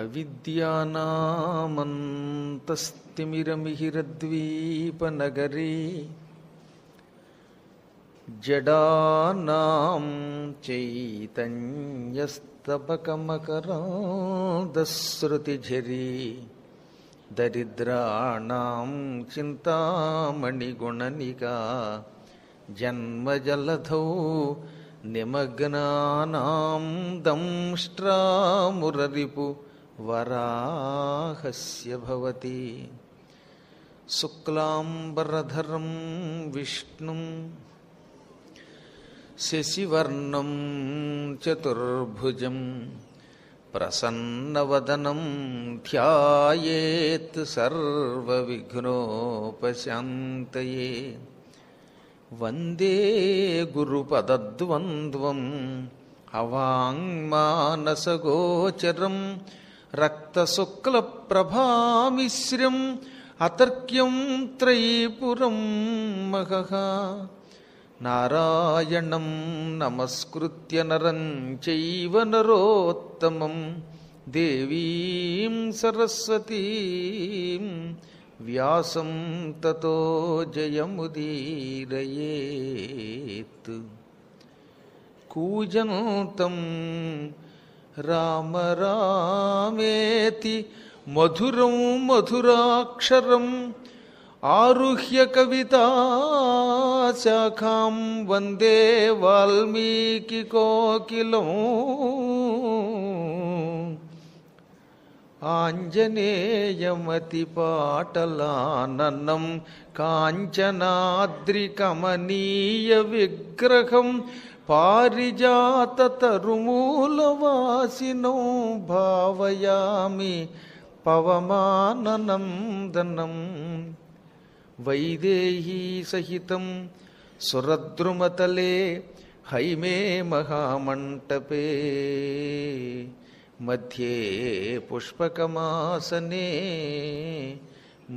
अविद्यानामन्तस्तिमिरमिहिरद्वीपनगरे जडानां चैतन्यस्तबकमकरादस्रुतिझरी दरिद्राणां चिन्तामणिगुणनिका जन्मजलधौ निमग्नानां दंष्ट्रामुररिपु वराहस्य भवति शुक्लाम्बरधरं विष्णुं शशिवर्णं चतुर्भुजं प्रसन्नवदनं ध्यायेत् सर्वविघ्नोपशान्तये वन्दे गुरुपदद्वन्द्वम् अवाङ्मानसगोचरम् रक्त शुक्ल प्रभा मिश्रम अतर्क्यम त्रयीपुरम महः नारायणं नमस्कृत्य नरं चैव नरोत्तमं देवीं सरस्वतीं व्यासं मुदीर कूजन कूजन्तं राम रामेति मधुरं मधुराक्षरम् आरुह्य वंदे वन्दे वाल्मीकिकोकिलम् कांचनाद्रिकमनीय काञ्चनाद्रिकमनीयविग्रहम् पारिजाततरुमूलवासिनौ भावयामि पवमाननन्दनं वैदेहीसहितं सुरद्रुमतले हईमे महामण्टपे मध्ये पुष्पकमासने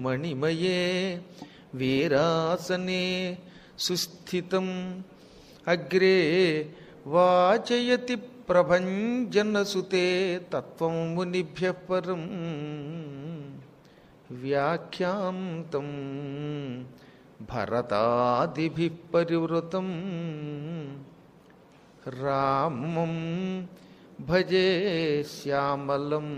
मणिमये वीरासने सुस्थितम् అగ్రే వాచయతి ప్రభంజనసుతే తత్వం మునిభ్య పరం వ్యాఖ్యాంతం భరతాదిభి పరివృతం రామం భజే శ్యామలం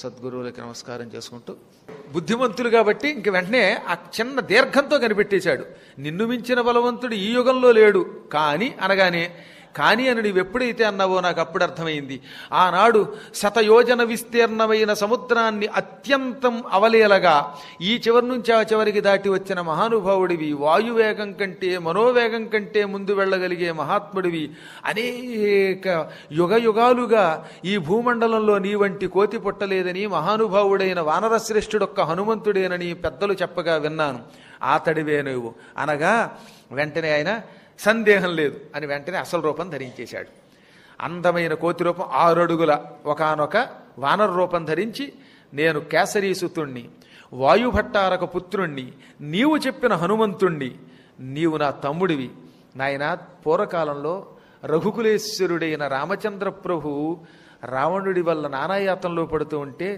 సద్గురువులకి నమస్కారం చేసుకుంటూ బుద్ధిమంతులు కాబట్టి ఇంక వెంటనే ఆ చిన్న దీర్ఘంతో కనిపెట్టేశాడు నిన్ను మించిన బలవంతుడు ఈ యుగంలో లేడు కానీ అనగానే కానీ అని నువ్వు ఎప్పుడైతే అన్నావో నాకు అప్పుడు అర్థమైంది ఆనాడు శతయోజన విస్తీర్ణమైన సముద్రాన్ని అత్యంతం అవలేలగా ఈ చివరి నుంచి ఆ చివరికి దాటి వచ్చిన మహానుభావుడివి వాయువేగం కంటే మనోవేగం కంటే ముందు వెళ్ళగలిగే మహాత్ముడివి అనేక యుగ యుగాలుగా ఈ భూమండలంలో నీ వంటి కోతి పుట్టలేదని మహానుభావుడైన వానరశ్రేష్ఠుడొక్క హనుమంతుడేనని పెద్దలు చెప్పగా విన్నాను ఆతడివే నువ్వు అనగా వెంటనే ఆయన సందేహం లేదు అని వెంటనే అసలు రూపం ధరించేశాడు అందమైన కోతి రూపం ఆరు అడుగుల ఒకనొక వానర రూపం ధరించి నేను కేసరీసుతుణ్ణి వాయుభట్టారక పుత్రుణ్ణి నీవు చెప్పిన హనుమంతుణ్ణి నీవు నా తమ్ముడివి నాయన పూర్వకాలంలో రఘుకులేశ్వరుడైన రామచంద్ర ప్రభువు రావణుడి వల్ల నానాయాతంలో పడుతూ ఉంటే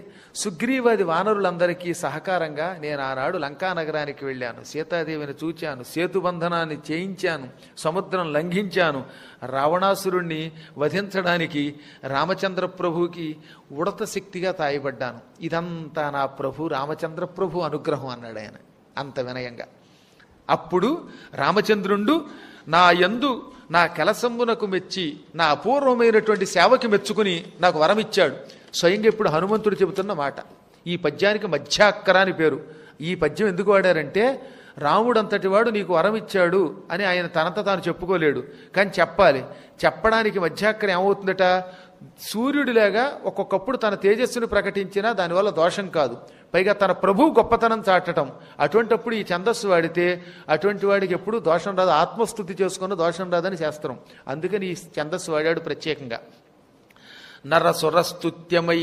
సుగ్రీవాది వానరులందరికీ సహకారంగా నేను ఆనాడు లంకా నగరానికి వెళ్ళాను సీతాదేవిని చూచాను సేతుబంధనాన్ని చేయించాను సముద్రం లంఘించాను రావణాసురుణ్ణి వధించడానికి రామచంద్ర ప్రభువుకి ఉడత శక్తిగా తాయబడ్డాను ఇదంతా నా ప్రభు రామచంద్ర ప్రభు అనుగ్రహం అన్నాడు ఆయన అంత వినయంగా అప్పుడు రామచంద్రుండు నా యందు నా కలసంబునకు మెచ్చి నా అపూర్వమైనటువంటి సేవకి మెచ్చుకుని నాకు వరమిచ్చాడు స్వయంగా ఇప్పుడు హనుమంతుడు చెబుతున్న మాట ఈ పద్యానికి మధ్యాక్కర అని పేరు ఈ పద్యం ఎందుకు వాడారంటే రాముడంతటి వాడు నీకు వరం ఇచ్చాడు అని ఆయన తనంత తాను చెప్పుకోలేడు కానీ చెప్పాలి చెప్పడానికి మధ్యాక్కర ఏమవుతుందట సూర్యుడిలాగా ఒక్కొక్కప్పుడు తన తేజస్సును ప్రకటించినా దానివల్ల దోషం కాదు పైగా తన ప్రభువు గొప్పతనం చాటడం అటువంటప్పుడు ఈ ఛందస్సు వాడితే అటువంటి వాడికి ఎప్పుడు దోషం రాదు ఆత్మస్థుతి చేసుకున్న దోషం రాదని శాస్త్రం అందుకని ఈ ఛందస్సు వాడాడు ప్రత్యేకంగా నరసురస్తుత్యమై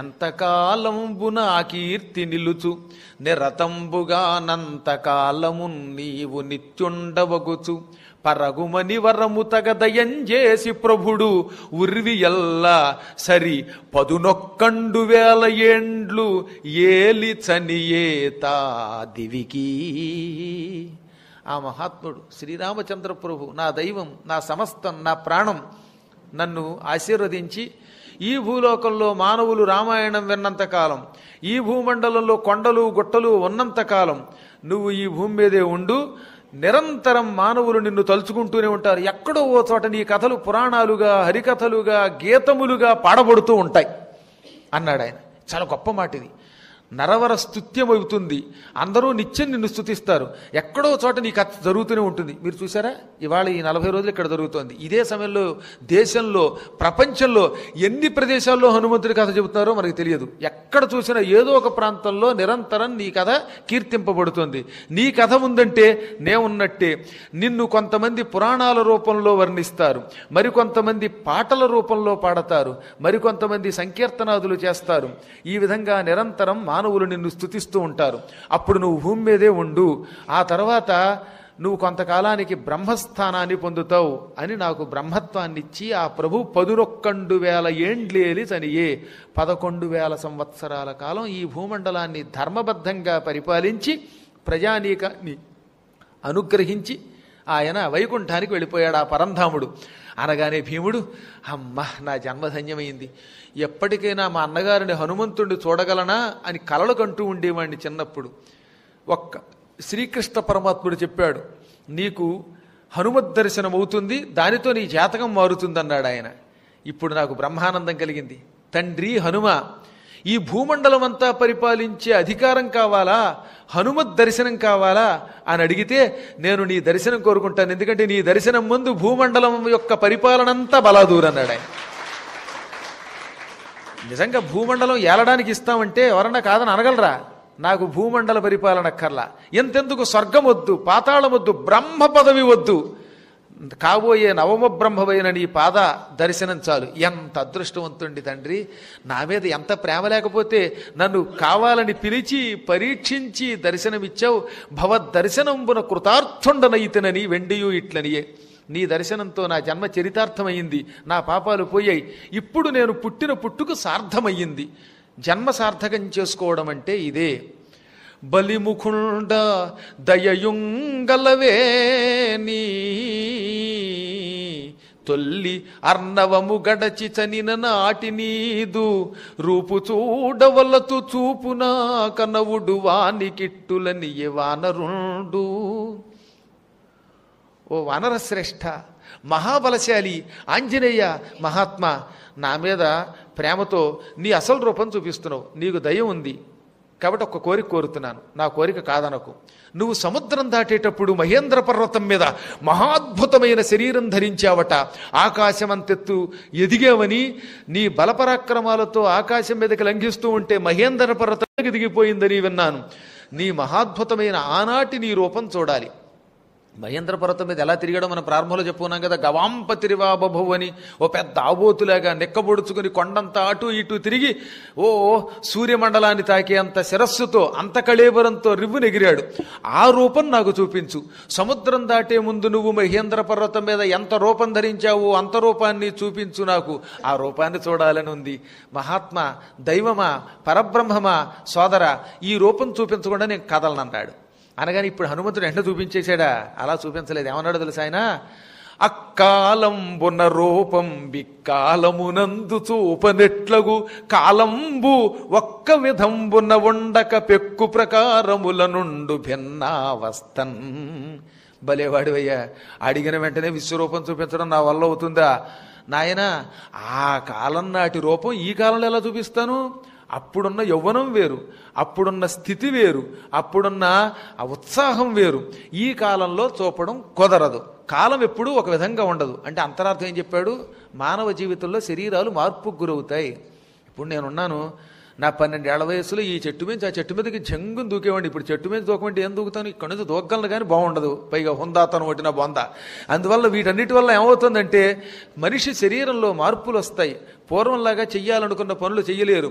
ఎంతకాలంబు నా కీర్తి నిలుచు నిరతంబుగానంతకాలము నీవు నిత్యుండవగుచు పరగుమని వరము తగదయంజేసి ప్రభుడు ఉర్వి ఎల్లా సరి పదునొక్కండు వేల ఏండ్లు ఏలి తా దివికి ఆ మహాత్ముడు శ్రీరామచంద్ర ప్రభు నా దైవం నా సమస్తం నా ప్రాణం నన్ను ఆశీర్వదించి ఈ భూలోకంలో మానవులు రామాయణం విన్నంతకాలం ఈ భూమండలంలో కొండలు గుట్టలు ఉన్నంతకాలం నువ్వు ఈ భూమి మీదే ఉండు నిరంతరం మానవులు నిన్ను తలుచుకుంటూనే ఉంటారు ఎక్కడో ఓ చోట నీ కథలు పురాణాలుగా హరికథలుగా గీతములుగా పాడబడుతూ ఉంటాయి అన్నాడు ఆయన చాలా గొప్ప మాట ఇది నరవర స్థుత్యం అవుతుంది అందరూ నిత్యం నిన్ను స్థుతిస్తారు ఎక్కడో చోట నీకు కథ జరుగుతూనే ఉంటుంది మీరు చూసారా ఇవాళ ఈ నలభై రోజులు ఇక్కడ జరుగుతోంది ఇదే సమయంలో దేశంలో ప్రపంచంలో ఎన్ని ప్రదేశాల్లో హనుమంతుడి కథ చెబుతున్నారో మనకు తెలియదు ఎక్కడ చూసినా ఏదో ఒక ప్రాంతంలో నిరంతరం నీ కథ కీర్తింపబడుతుంది నీ కథ ఉందంటే నేనున్నట్టే ఉన్నట్టే నిన్ను కొంతమంది పురాణాల రూపంలో వర్ణిస్తారు మరికొంతమంది పాటల రూపంలో పాడతారు మరికొంతమంది సంకీర్తనాదులు చేస్తారు ఈ విధంగా నిరంతరం మా మానవులు నిన్ను స్థుతిస్తూ ఉంటారు అప్పుడు నువ్వు భూమి మీదే ఉండు ఆ తర్వాత నువ్వు కొంతకాలానికి బ్రహ్మస్థానాన్ని పొందుతావు అని నాకు బ్రహ్మత్వాన్నిచ్చి ఆ ప్రభు పదునొక్కండు వేల ఏండ్లేలి చనియే పదకొండు వేల సంవత్సరాల కాలం ఈ భూమండలాన్ని ధర్మబద్ధంగా పరిపాలించి ప్రజానీకాన్ని అనుగ్రహించి ఆయన వైకుంఠానికి వెళ్ళిపోయాడు ఆ పరంధాముడు అనగానే భీముడు అమ్మ నా జన్మధన్యమైంది ఎప్పటికైనా మా అన్నగారిని హనుమంతుడిని చూడగలనా అని కలలు కంటూ ఉండేవాడిని చిన్నప్పుడు ఒక్క శ్రీకృష్ణ పరమాత్ముడు చెప్పాడు నీకు హనుమత్ దర్శనం అవుతుంది దానితో నీ జాతకం మారుతుంది అన్నాడు ఆయన ఇప్పుడు నాకు బ్రహ్మానందం కలిగింది తండ్రి హనుమ ఈ భూమండలం అంతా పరిపాలించే అధికారం కావాలా హనుమత్ దర్శనం కావాలా అని అడిగితే నేను నీ దర్శనం కోరుకుంటాను ఎందుకంటే నీ దర్శనం ముందు భూమండలం యొక్క పరిపాలనంతా బలాదూరన్నాడు ఆయన నిజంగా భూమండలం ఏలడానికి ఇస్తామంటే ఎవరన్నా కాదని అనగలరా నాకు భూమండల పరిపాలన కర్లా ఎంతెందుకు స్వర్గం వద్దు పాతాళం వద్దు బ్రహ్మ పదవి వద్దు కాబోయే నవమ బ్రహ్మవైన నీ పాద దర్శనం చాలు ఎంత అదృష్టవంతుండి తండ్రి నా మీద ఎంత ప్రేమ లేకపోతే నన్ను కావాలని పిలిచి పరీక్షించి దర్శనమిచ్చావు భవద్దర్శనంబున కృతార్థుండనైతనని వెండియు ఇట్లనియే నీ దర్శనంతో నా జన్మ చరితార్థమయ్యింది నా పాపాలు పోయాయి ఇప్పుడు నేను పుట్టిన పుట్టుకు సార్థమయ్యింది జన్మ సార్థకం చేసుకోవడం అంటే ఇదే బలిముఖుండ దయయుంగలవే నీ తొల్లి అర్ణవము గడచి చనిన నాటి నీదు రూపు చూడవలతు చూపునా కనవుడు వానికిట్టులని వానరుండు ఓ వానరశ్రేష్ఠ మహాబలశాలి ఆంజనేయ మహాత్మ నా మీద ప్రేమతో నీ అసలు రూపం చూపిస్తున్నావు నీకు దయ ఉంది కాబట్టి ఒక కోరిక కోరుతున్నాను నా కోరిక కాదనకు నువ్వు సముద్రం దాటేటప్పుడు మహేంద్ర పర్వతం మీద మహాద్భుతమైన శరీరం ధరించావట ఆకాశమంతెత్తు ఎదిగావని నీ బలపరాక్రమాలతో ఆకాశం మీదకి లంఘిస్తూ ఉంటే మహేంద్ర పర్వతం దిగిపోయిందని విన్నాను నీ మహాద్భుతమైన ఆనాటి నీ రూపం చూడాలి మహేంద్ర పర్వతం మీద ఎలా తిరిగాడో మనం ప్రారంభంలో చెప్పుకున్నాం కదా గవాంప తిరివా అని ఓ పెద్ద ఆబోతులాగా నెక్కబొడుచుకుని కొండంతా అటు ఇటు తిరిగి ఓ సూర్యమండలాన్ని తాకే అంత శిరస్సుతో అంత కళేబరంతో రివ్వు నెగిరాడు ఆ రూపం నాకు చూపించు సముద్రం దాటే ముందు నువ్వు మహేంద్ర పర్వతం మీద ఎంత రూపం ధరించావు అంత రూపాన్ని చూపించు నాకు ఆ రూపాన్ని చూడాలని ఉంది మహాత్మా దైవమా పరబ్రహ్మమా సోదర ఈ రూపం చూపించకుండా నేను కదలనన్నాడు అనగాని ఇప్పుడు హనుమంతుడు ఎండ చూపించేశాడా అలా చూపించలేదు ఏమన్నాడు తెలుసు ఆయన అక్కాలంబున రూపం బిక్కాలమునందు చూపనెట్లగు కాలంబు ఒక్క విధంబున ఉండక పెక్కు ప్రకారముల నుండు భిన్నావస్థన్ అయ్యా అడిగిన వెంటనే విశ్వరూపం చూపించడం నా వల్ల అవుతుందా నాయన ఆ కాలం నాటి రూపం ఈ కాలంలో ఎలా చూపిస్తాను అప్పుడున్న యౌవనం వేరు అప్పుడున్న స్థితి వేరు అప్పుడున్న ఆ ఉత్సాహం వేరు ఈ కాలంలో చూపడం కుదరదు కాలం ఎప్పుడూ ఒక విధంగా ఉండదు అంటే అంతరార్థం ఏం చెప్పాడు మానవ జీవితంలో శరీరాలు మార్పుకు గురవుతాయి ఇప్పుడు నేనున్నాను నా పన్నెండేళ్ల వయసులో ఈ చెట్టు మీద ఆ చెట్టు మీదకి జంగుని దూకేవాడిని ఇప్పుడు చెట్టు మీద దూకమంటే ఏం దూకుతాను ఇక్కడ నుంచి దూకగలను కానీ బాగుండదు పైగా హుందాతనం ఒకటి నా బొంద అందువల్ల వీటన్నిటి వల్ల ఏమవుతుందంటే మనిషి శరీరంలో మార్పులు వస్తాయి పూర్వంలాగా చెయ్యాలనుకున్న పనులు చేయలేరు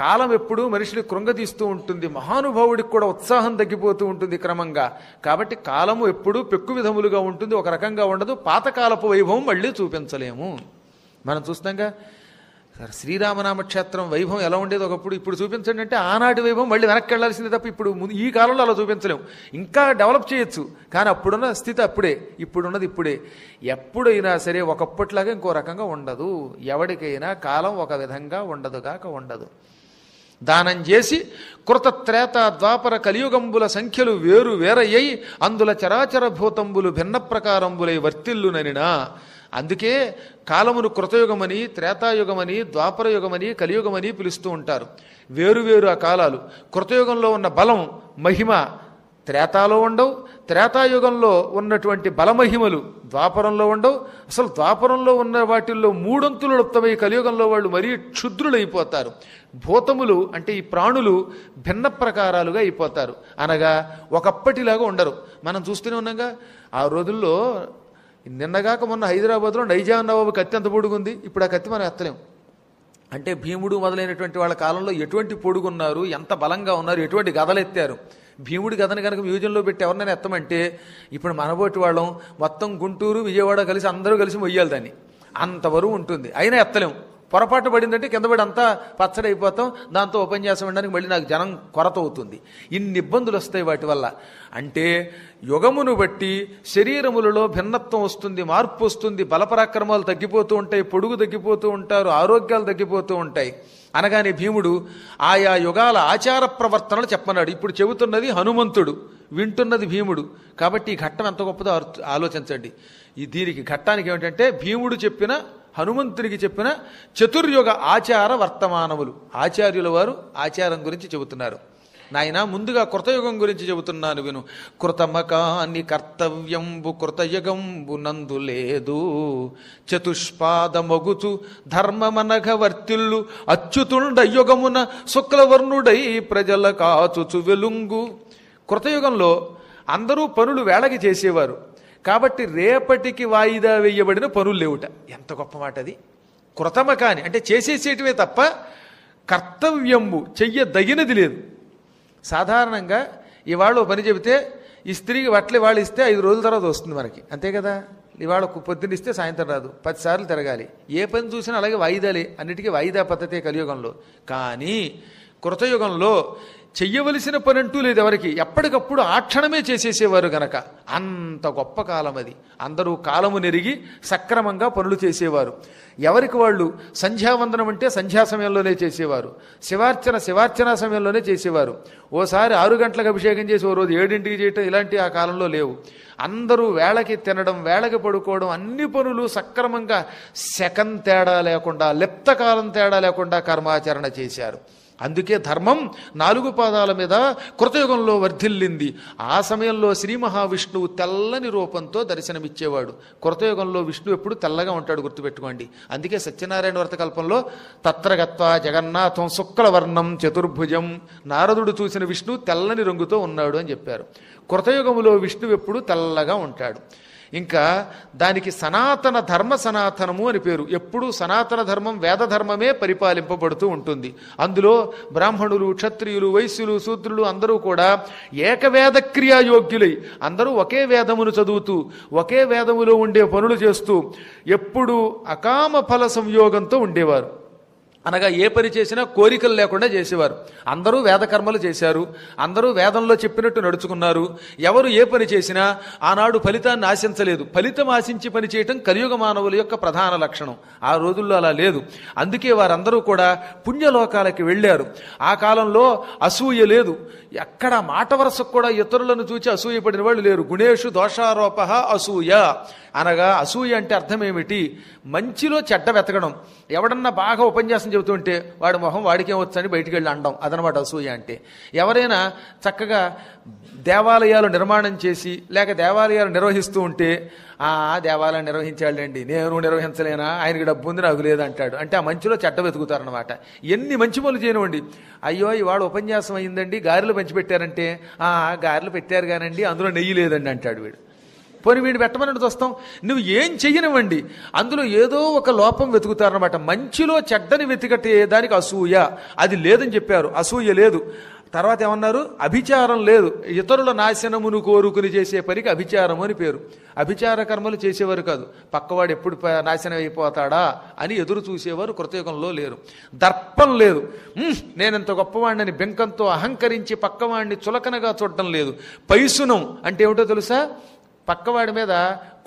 కాలం ఎప్పుడూ మనిషిని కృంగదీస్తూ ఉంటుంది మహానుభావుడికి కూడా ఉత్సాహం తగ్గిపోతూ ఉంటుంది క్రమంగా కాబట్టి కాలము ఎప్పుడూ పెక్కు విధములుగా ఉంటుంది ఒక రకంగా ఉండదు పాతకాలపు వైభవం మళ్ళీ చూపించలేము మనం చూస్తాంగా శ్రీరామనామక్షేత్రం వైభవం ఎలా ఉండేది ఒకప్పుడు ఇప్పుడు చూపించండి అంటే ఆనాటి వైభవం మళ్ళీ వెనక్కి వెళ్ళాల్సిందే తప్ప ఇప్పుడు ఈ కాలంలో అలా చూపించలేము ఇంకా డెవలప్ చేయొచ్చు కానీ అప్పుడున్న స్థితి అప్పుడే ఇప్పుడున్నది ఇప్పుడే ఎప్పుడైనా సరే ఒకప్పటిలాగా ఇంకో రకంగా ఉండదు ఎవడికైనా కాలం ఒక విధంగా ఉండదుగాక ఉండదు దానం చేసి కృత త్రేత ద్వాపర కలియుగంబుల సంఖ్యలు వేరు వేరయ్యై అందుల చరాచర భూతంబులు భిన్న ప్రకారంబులై వర్తిల్లుననినా అందుకే కాలమును కృతయుగమని త్రేతాయుగమని ద్వాపరయుగమని కలియుగమని పిలుస్తూ ఉంటారు వేరువేరు ఆ కాలాలు కృతయుగంలో ఉన్న బలం మహిమ త్రేతాలో ఉండవు త్రేతాయుగంలో ఉన్నటువంటి బలమహిమలు ద్వాపరంలో ఉండవు అసలు ద్వాపరంలో ఉన్న వాటిల్లో మూడంతులు లుప్తమై కలియుగంలో వాళ్ళు మరీ క్షుద్రులైపోతారు భూతములు అంటే ఈ ప్రాణులు భిన్న ప్రకారాలుగా అయిపోతారు అనగా ఒకప్పటిలాగా ఉండరు మనం చూస్తూనే ఉన్నాగా ఆ రోజుల్లో నిన్నగాక మొన్న హైదరాబాద్లో నైజాం నవాబు కత్తి ఎంత పొడుగుంది ఇప్పుడు ఆ కత్తి మనం ఎత్తలేం అంటే భీముడు మొదలైనటువంటి వాళ్ళ కాలంలో ఎటువంటి పొడుగున్నారు ఎంత బలంగా ఉన్నారు ఎటువంటి గదలెత్తారు భీముడి కథను కనుక మ్యూజియంలో పెట్టి ఎవరినైనా ఎత్తమంటే ఇప్పుడు మనబోటి వాళ్ళం మొత్తం గుంటూరు విజయవాడ కలిసి అందరూ కలిసి మొయ్యాలి దాన్ని అంతవరకు ఉంటుంది అయినా ఎత్తలేం పొరపాటు పడిందంటే కింద పడి అంతా అయిపోతాం దాంతో ఉపన్యాసం ఉండడానికి మళ్ళీ నాకు జనం కొరత అవుతుంది ఇన్ని ఇబ్బందులు వస్తాయి వాటి వల్ల అంటే యుగమును బట్టి శరీరములలో భిన్నత్వం వస్తుంది మార్పు వస్తుంది బలపరాక్రమాలు తగ్గిపోతూ ఉంటాయి పొడుగు తగ్గిపోతూ ఉంటారు ఆరోగ్యాలు తగ్గిపోతూ ఉంటాయి అనగానే భీముడు ఆయా యుగాల ఆచార ప్రవర్తనలు చెప్పన్నాడు ఇప్పుడు చెబుతున్నది హనుమంతుడు వింటున్నది భీముడు కాబట్టి ఈ ఘట్టం ఎంత గొప్పదో ఆలోచించండి ఈ దీనికి ఘట్టానికి ఏమిటంటే భీముడు చెప్పిన హనుమంతుడికి చెప్పిన చతుర్యుగ ఆచార వర్తమానములు ఆచార్యుల వారు ఆచారం గురించి చెబుతున్నారు నాయన ముందుగా కృతయుగం గురించి చెబుతున్నాను విను కృతమకాన్ని కర్తవ్యంబు కృతయుగంబు నందు లేదు చతుష్పాదమొగుచు ధర్మమనఘ వర్తిల్లు అచ్యుతుండ యుగమున శుక్లవర్ణుడై ప్రజల కాచుచు వెలుంగు కృతయుగంలో అందరూ పనులు వేళకి చేసేవారు కాబట్టి రేపటికి వాయిదా వేయబడిన పనులు లేవుట ఎంత గొప్ప మాట అది కృతమకాని అంటే చేసేసేటివే తప్ప కర్తవ్యంబు చెయ్యదగినది లేదు సాధారణంగా ఇవాళ పని చెబితే ఈ స్త్రీకి బట్టలు వాళ్ళు ఇస్తే ఐదు రోజుల తర్వాత వస్తుంది మనకి అంతే కదా ఇవాళ పొద్దున్న ఇస్తే సాయంత్రం రాదు పదిసార్లు తిరగాలి ఏ పని చూసినా అలాగే వాయిదాలే అన్నిటికీ వాయిదా పద్ధతి కలియుగంలో కానీ కృతయుగంలో చెయ్యవలసిన పని అంటూ లేదు ఎవరికి ఎప్పటికప్పుడు ఆ క్షణమే చేసేసేవారు గనక అంత గొప్ప కాలం అది అందరూ కాలము నెరిగి సక్రమంగా పనులు చేసేవారు ఎవరికి వాళ్ళు సంధ్యావందనం అంటే సంధ్యా సమయంలోనే చేసేవారు శివార్చన శివార్చన సమయంలోనే చేసేవారు ఓసారి ఆరు గంటలకు అభిషేకం చేసి ఓ రోజు ఏడింటికి చేయటం ఇలాంటి ఆ కాలంలో లేవు అందరూ వేళకి తినడం వేళకి పడుకోవడం అన్ని పనులు సక్రమంగా శకం తేడా లేకుండా కాలం తేడా లేకుండా కర్మాచరణ చేశారు అందుకే ధర్మం నాలుగు పాదాల మీద కృతయుగంలో వర్ధిల్లింది ఆ సమయంలో శ్రీ మహావిష్ణువు తెల్లని రూపంతో దర్శనమిచ్చేవాడు కృతయుగంలో విష్ణువు ఎప్పుడు తెల్లగా ఉంటాడు గుర్తుపెట్టుకోండి అందుకే సత్యనారాయణ వ్రతకల్పంలో తత్రగత్వ జగన్నాథం శుక్ల వర్ణం చతుర్భుజం నారదుడు చూసిన విష్ణువు తెల్లని రంగుతో ఉన్నాడు అని చెప్పారు కృతయుగములో విష్ణువు ఎప్పుడు తెల్లగా ఉంటాడు ఇంకా దానికి సనాతన ధర్మ సనాతనము అని పేరు ఎప్పుడూ సనాతన ధర్మం వేద ధర్మమే పరిపాలింపబడుతూ ఉంటుంది అందులో బ్రాహ్మణులు క్షత్రియులు వైశ్యులు శూద్రులు అందరూ కూడా ఏకవేదక్రియాయోగ్యులై అందరూ ఒకే వేదమును చదువుతూ ఒకే వేదములో ఉండే పనులు చేస్తూ ఎప్పుడు అకామ ఫల సంయోగంతో ఉండేవారు అనగా ఏ పని చేసినా కోరికలు లేకుండా చేసేవారు అందరూ వేదకర్మలు చేశారు అందరూ వేదంలో చెప్పినట్టు నడుచుకున్నారు ఎవరు ఏ పని చేసినా ఆనాడు ఫలితాన్ని ఆశించలేదు ఫలితం ఆశించి పని చేయటం కలియుగ మానవుల యొక్క ప్రధాన లక్షణం ఆ రోజుల్లో అలా లేదు అందుకే వారందరూ కూడా పుణ్యలోకాలకి వెళ్ళారు ఆ కాలంలో అసూయ లేదు ఎక్కడ మాట వరసకు కూడా ఇతరులను చూచి అసూయపడిన వాళ్ళు లేరు గుణేషు దోషారోప అసూయ అనగా అసూయ అంటే అర్థం ఏమిటి మంచిలో చెడ్డ వెతకడం ఎవడన్నా బాగా ఉపన్యాసం చెబుతుంటే వాడి మొహం వాడికే వచ్చని బయటికి వెళ్ళి అండం అదనమాట అసూయ అంటే ఎవరైనా చక్కగా దేవాలయాలు నిర్మాణం చేసి లేక దేవాలయాలు నిర్వహిస్తూ ఉంటే ఆ దేవాలయం నిర్వహించాడండి నేను నిర్వహించలేనా ఆయనకి డబ్బు ఉంది నాకు లేదంటాడు అంటే ఆ మంచిలో చెడ్డ వెతుకుతారనమాట ఎన్ని మంచి పనులు చేయనివ్వండి అయ్యో ఇవాడు ఉపన్యాసం అయిందండి గారెలు పెంచిపెట్టారంటే ఆ గారెలు పెట్టారు కానండి అందులో నెయ్యి లేదండి అంటాడు వీడు పోనీ వీడిని పెట్టమని చూస్తాం నువ్వు ఏం చెయ్యనివ్వండి అందులో ఏదో ఒక లోపం వెతుకుతారనమాట మంచిలో చెడ్డని వెతికట్టే దానికి అసూయ అది లేదని చెప్పారు అసూయ లేదు తర్వాత ఏమన్నారు అభిచారం లేదు ఇతరుల నాశనమును కోరుకుని చేసే పనికి అభిచారము అని పేరు అభిచార కర్మలు చేసేవారు కాదు పక్కవాడు ఎప్పుడు నాశనం అయిపోతాడా అని ఎదురు చూసేవారు కృతయుగంలో లేరు దర్పం లేదు నేను ఇంత గొప్పవాడిని బెంకంతో అహంకరించి పక్కవాడిని చులకనగా చూడటం లేదు పైసునం అంటే ఏమిటో తెలుసా పక్కవాడి మీద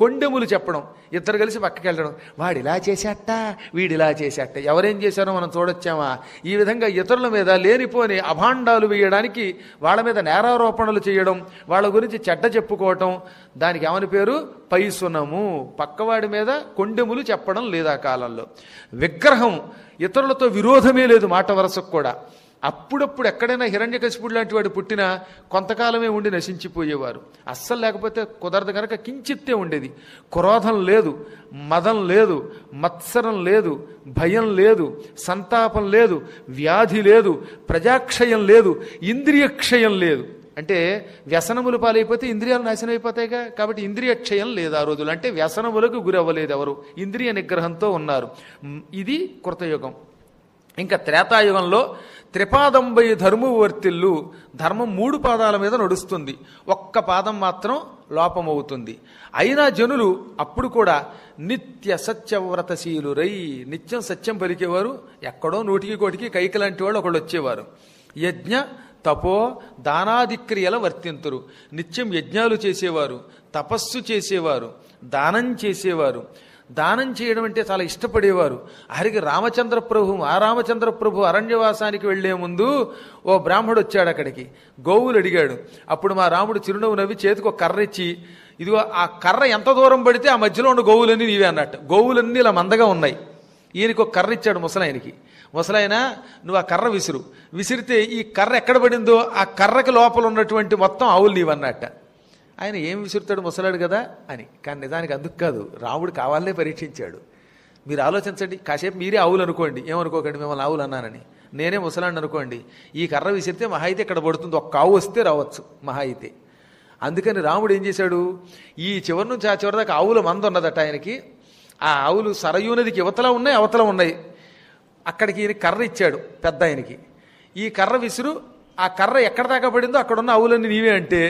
కొండెములు చెప్పడం ఇద్దరు కలిసి పక్కకి వెళ్ళడం వాడు ఇలా చేసేట వీడు ఇలా చేసేట ఎవరేం చేశారో మనం చూడొచ్చామా ఈ విధంగా ఇతరుల మీద లేనిపోని అభాండాలు వేయడానికి వాళ్ళ మీద నేరారోపణలు చేయడం వాళ్ళ గురించి చెడ్డ చెప్పుకోవటం దానికి ఏమని పేరు పైసునము పక్కవాడి మీద కొండెములు చెప్పడం లేదా కాలంలో విగ్రహం ఇతరులతో విరోధమే లేదు మాట వరసకు కూడా అప్పుడప్పుడు ఎక్కడైనా కసిపుడు లాంటి వాడు పుట్టినా కొంతకాలమే ఉండి నశించిపోయేవారు అస్సలు లేకపోతే కుదరదు కనుక కించిత్తే ఉండేది క్రోధం లేదు మదం లేదు మత్సరం లేదు భయం లేదు సంతాపం లేదు వ్యాధి లేదు ప్రజాక్షయం లేదు ఇంద్రియక్షయం లేదు అంటే వ్యసనములు పాలైపోతే ఇంద్రియాలు నాశనం అయిపోతాయిగా కాబట్టి ఇంద్రియ క్షయం లేదు ఆ రోజులు అంటే వ్యసనములకు గురవ్వలేదు ఎవరు ఇంద్రియ నిగ్రహంతో ఉన్నారు ఇది కృతయుగం ఇంకా త్రేతాయుగంలో త్రిపాదంబై ధర్మము వర్తిల్లు ధర్మం మూడు పాదాల మీద నడుస్తుంది ఒక్క పాదం మాత్రం లోపమవుతుంది అయినా జనులు అప్పుడు కూడా నిత్య సత్యవ్రతశీలురై నిత్యం సత్యం పలికేవారు ఎక్కడో నూటికి కోటికి కైకి లాంటి వాళ్ళు ఒకళ్ళు వచ్చేవారు యజ్ఞ తపో దానాదిక్రియల వర్తింతురు నిత్యం యజ్ఞాలు చేసేవారు తపస్సు చేసేవారు దానం చేసేవారు దానం చేయడం అంటే చాలా ఇష్టపడేవారు ఆఖరికి రామచంద్ర ప్రభు ఆ రామచంద్ర ప్రభు అరణ్యవాసానికి వెళ్లే ముందు ఓ బ్రాహ్మడు వచ్చాడు అక్కడికి గోవులు అడిగాడు అప్పుడు మా రాముడు చిరునవ్వు నవ్వి చేతికి ఒక కర్ర ఇచ్చి ఇదిగో ఆ కర్ర ఎంత దూరం పడితే ఆ మధ్యలో ఉన్న గోవులన్నీ నీవే అన్నట్టు గోవులన్నీ ఇలా మందగా ఉన్నాయి ఈయనకు ఒక కర్ర ఇచ్చాడు ముసలాయనకి ముసలాయన నువ్వు ఆ కర్ర విసురు విసిరితే ఈ కర్ర ఎక్కడ పడిందో ఆ కర్రకి లోపల ఉన్నటువంటి మొత్తం ఆవులు నీవన్నట్ట ఆయన ఏం విసురుతాడు ముసలాడు కదా అని కానీ నిజానికి అందుకు కాదు రాముడు కావాలనే పరీక్షించాడు మీరు ఆలోచించండి కాసేపు మీరే ఆవులు అనుకోండి ఏమనుకోకండి మిమ్మల్ని ఆవులు అన్నానని నేనే ముసలాడిని అనుకోండి ఈ కర్ర విసిరితే మహా అయితే ఇక్కడ పడుతుంది ఒక్క ఆవు వస్తే రావచ్చు మహా అయితే అందుకని రాముడు ఏం చేశాడు ఈ చివరి నుంచి ఆ చివరి దాకా ఆవుల మంద ఉన్నదట ఆయనకి ఆ ఆవులు సరయూనదికి నదికి యువతల ఉన్నాయి అవతల ఉన్నాయి అక్కడికి ఈయన కర్ర ఇచ్చాడు పెద్ద ఆయనకి ఈ కర్ర విసురు ఆ కర్ర ఎక్కడ దాకా పడిందో ఉన్న ఆవులన్నీ నీవే అంటే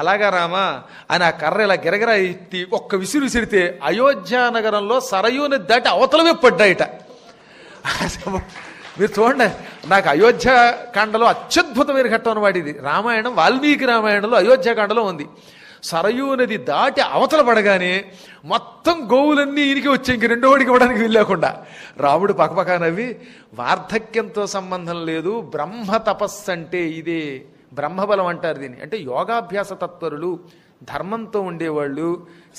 అలాగా రామా అని ఆ కర్ర ఇలా గిరగిరా ఎత్తి ఒక్క విసిరి విసిరితే అయోధ్య నగరంలో సరయూని దాటి అవతలవే పడ్డాయిట మీరు చూడండి నాకు అయోధ్య కాండలో అత్యద్భుతమైన ఘట్టం అనమాట ఇది రామాయణం వాల్మీకి రామాయణంలో అయోధ్య కాండలో ఉంది సరయూ నది దాటి అవతల పడగానే మొత్తం గోవులన్నీ ఈయనకి వచ్చి ఇంక రెండో వాడికి ఇవ్వడానికి వెళ్ళకుండా రాముడు పక్కపక్క నవ్వి వార్ధక్యంతో సంబంధం లేదు బ్రహ్మ తపస్సు అంటే ఇదే బ్రహ్మబలం అంటారు దీన్ని అంటే యోగాభ్యాస తత్పరులు ధర్మంతో ఉండేవాళ్ళు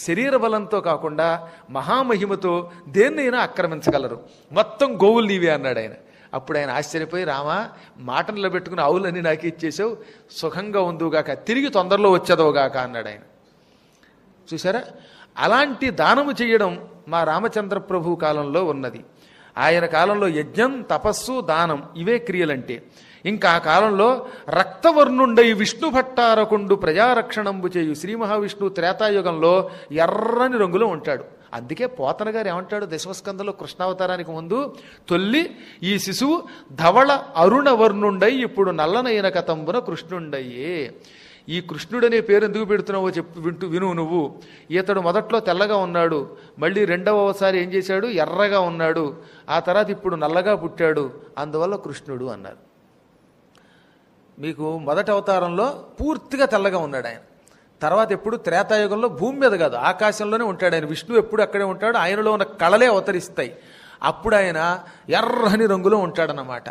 శరీర బలంతో కాకుండా మహామహిమతో దేన్నైనా ఆక్రమించగలరు మొత్తం గోవులు నీవే అన్నాడు ఆయన అప్పుడు ఆయన ఆశ్చర్యపోయి రామా మాట పెట్టుకుని ఆవులన్నీ నాకు ఇచ్చేసావు సుఖంగా ఉందిగాక తిరిగి తొందరలో వచ్చేదవుగాక అన్నాడు ఆయన చూసారా అలాంటి దానము చేయడం మా రామచంద్ర ప్రభు కాలంలో ఉన్నది ఆయన కాలంలో యజ్ఞం తపస్సు దానం ఇవే క్రియలంటే ఇంకా ఆ కాలంలో రక్తవర్ణుండై విష్ణు భట్టారకుండు ప్రజారక్షణంబు చేయు శ్రీ మహావిష్ణువు త్రేతాయుగంలో ఎర్రని రంగులో ఉంటాడు అందుకే పోతన గారు ఏమంటాడు దశమస్కంధంలో కృష్ణావతారానికి ముందు తొల్లి ఈ శిశువు ధవళ అరుణవర్ణుండై ఇప్పుడు నల్లనైన కతంబున కృష్ణుండయ్యే ఈ కృష్ణుడనే పేరు ఎందుకు పెడుతున్నావో చెప్పు వింటూ విను నువ్వు ఇతడు మొదట్లో తెల్లగా ఉన్నాడు మళ్ళీ రెండవసారి ఏం చేశాడు ఎర్రగా ఉన్నాడు ఆ తర్వాత ఇప్పుడు నల్లగా పుట్టాడు అందువల్ల కృష్ణుడు అన్నారు మీకు మొదటి అవతారంలో పూర్తిగా తెల్లగా ఉన్నాడు ఆయన తర్వాత ఎప్పుడు త్రేతాయుగంలో భూమి మీద కాదు ఆకాశంలోనే ఉంటాడు ఆయన విష్ణువు ఎప్పుడు అక్కడే ఉంటాడు ఆయనలో ఉన్న కళలే అవతరిస్తాయి అప్పుడు ఆయన ఎర్రని రంగులో ఉంటాడనమాట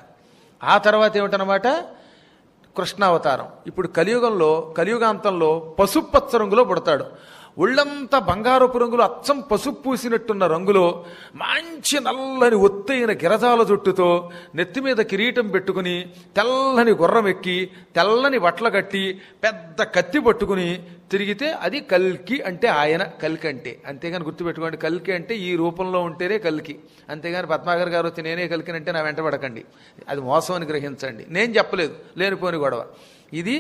ఆ తర్వాత ఏమిటనమాట కృష్ణావతారం ఇప్పుడు కలియుగంలో కలియుగాంతంలో పచ్చ రంగులో పుడతాడు ఒళ్ళంతా బంగారపు రంగులు అచ్చం పసుపు పూసినట్టున్న రంగులో మంచి నల్లని ఒత్తైన గిరజాల జుట్టుతో నెత్తి మీద కిరీటం పెట్టుకుని తెల్లని గుర్రం ఎక్కి తెల్లని వట్ల కట్టి పెద్ద కత్తి పట్టుకుని తిరిగితే అది కల్కి అంటే ఆయన కల్కి అంటే అంతేగాని గుర్తుపెట్టుకోండి కల్కి అంటే ఈ రూపంలో ఉంటేనే కల్కి అంతేగాని పద్మాగర్ గారు వచ్చి నేనే కలికినంటే నా వెంటబడకండి అది మోసం అని గ్రహించండి నేను చెప్పలేదు లేనిపోని గొడవ ఇది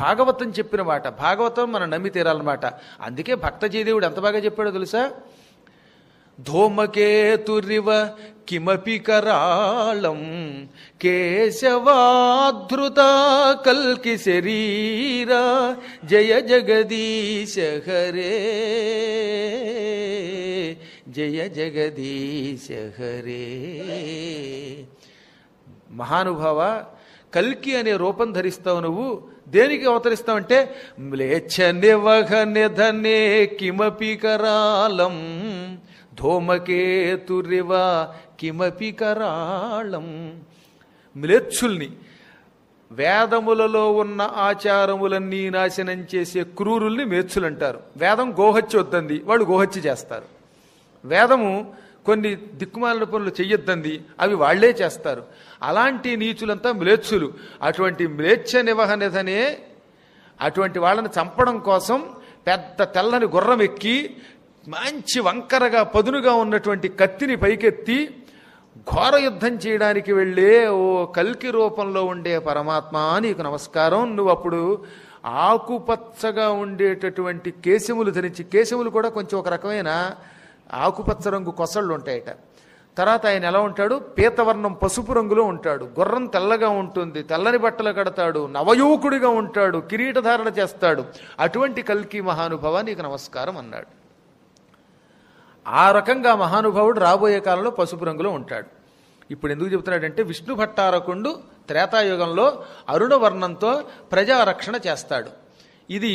భాగవతం చెప్పిన మాట భాగవతం మనం నమ్మి తీరాలన్నమాట అందుకే భక్త జయదేవుడు ఎంత బాగా చెప్పాడో తెలుసా ధూమకేతురివ కిమపి కరాళం కేశవాధృత కల్కి శరీర జయ జగదీశ హరే జయ జగదీశ హరే మహానుభావ కల్కి అనే రూపం ధరిస్తావు నువ్వు దేనికి అవతరిస్తావంటే కరాళం ధోమకేతురివ ధూమకేతురివ కరాళం మ్లేచ్చుల్ని వేదములలో ఉన్న ఆచారములన్నీ నాశనం చేసే క్రూరుల్ని మేచ్చులంటారు వేదం గోహత్య వద్దంది వాళ్ళు గోహత్య చేస్తారు వేదము కొన్ని దిక్కుమాలిన పనులు చెయ్యొద్దంది అవి వాళ్లే చేస్తారు అలాంటి నీచులంతా మ్లేచ్చులు అటువంటి మ్లేచ్చ నివహనిధనే అటువంటి వాళ్ళని చంపడం కోసం పెద్ద తెల్లని గుర్రం ఎక్కి మంచి వంకరగా పదునుగా ఉన్నటువంటి కత్తిని పైకెత్తి ఘోర యుద్ధం చేయడానికి వెళ్ళే ఓ కల్కి రూపంలో ఉండే పరమాత్మ నీకు నమస్కారం నువ్వు అప్పుడు ఆకుపచ్చగా ఉండేటటువంటి కేశములు ధరించి కేశములు కూడా కొంచెం ఒక రకమైన ఆకుపచ్చ రంగు కొసళ్ళు ఉంటాయట తర్వాత ఆయన ఎలా ఉంటాడు పీతవర్ణం పసుపు రంగులో ఉంటాడు గుర్రం తెల్లగా ఉంటుంది తెల్లని బట్టలు కడతాడు నవయువకుడిగా ఉంటాడు కిరీటధారణ చేస్తాడు అటువంటి కల్కి మహానుభవ నీకు నమస్కారం అన్నాడు ఆ రకంగా మహానుభావుడు రాబోయే కాలంలో పసుపు రంగులో ఉంటాడు ఇప్పుడు ఎందుకు చెబుతున్నాడంటే విష్ణు భట్టారకుండు త్రేతాయుగంలో అరుణవర్ణంతో ప్రజారక్షణ చేస్తాడు ఇది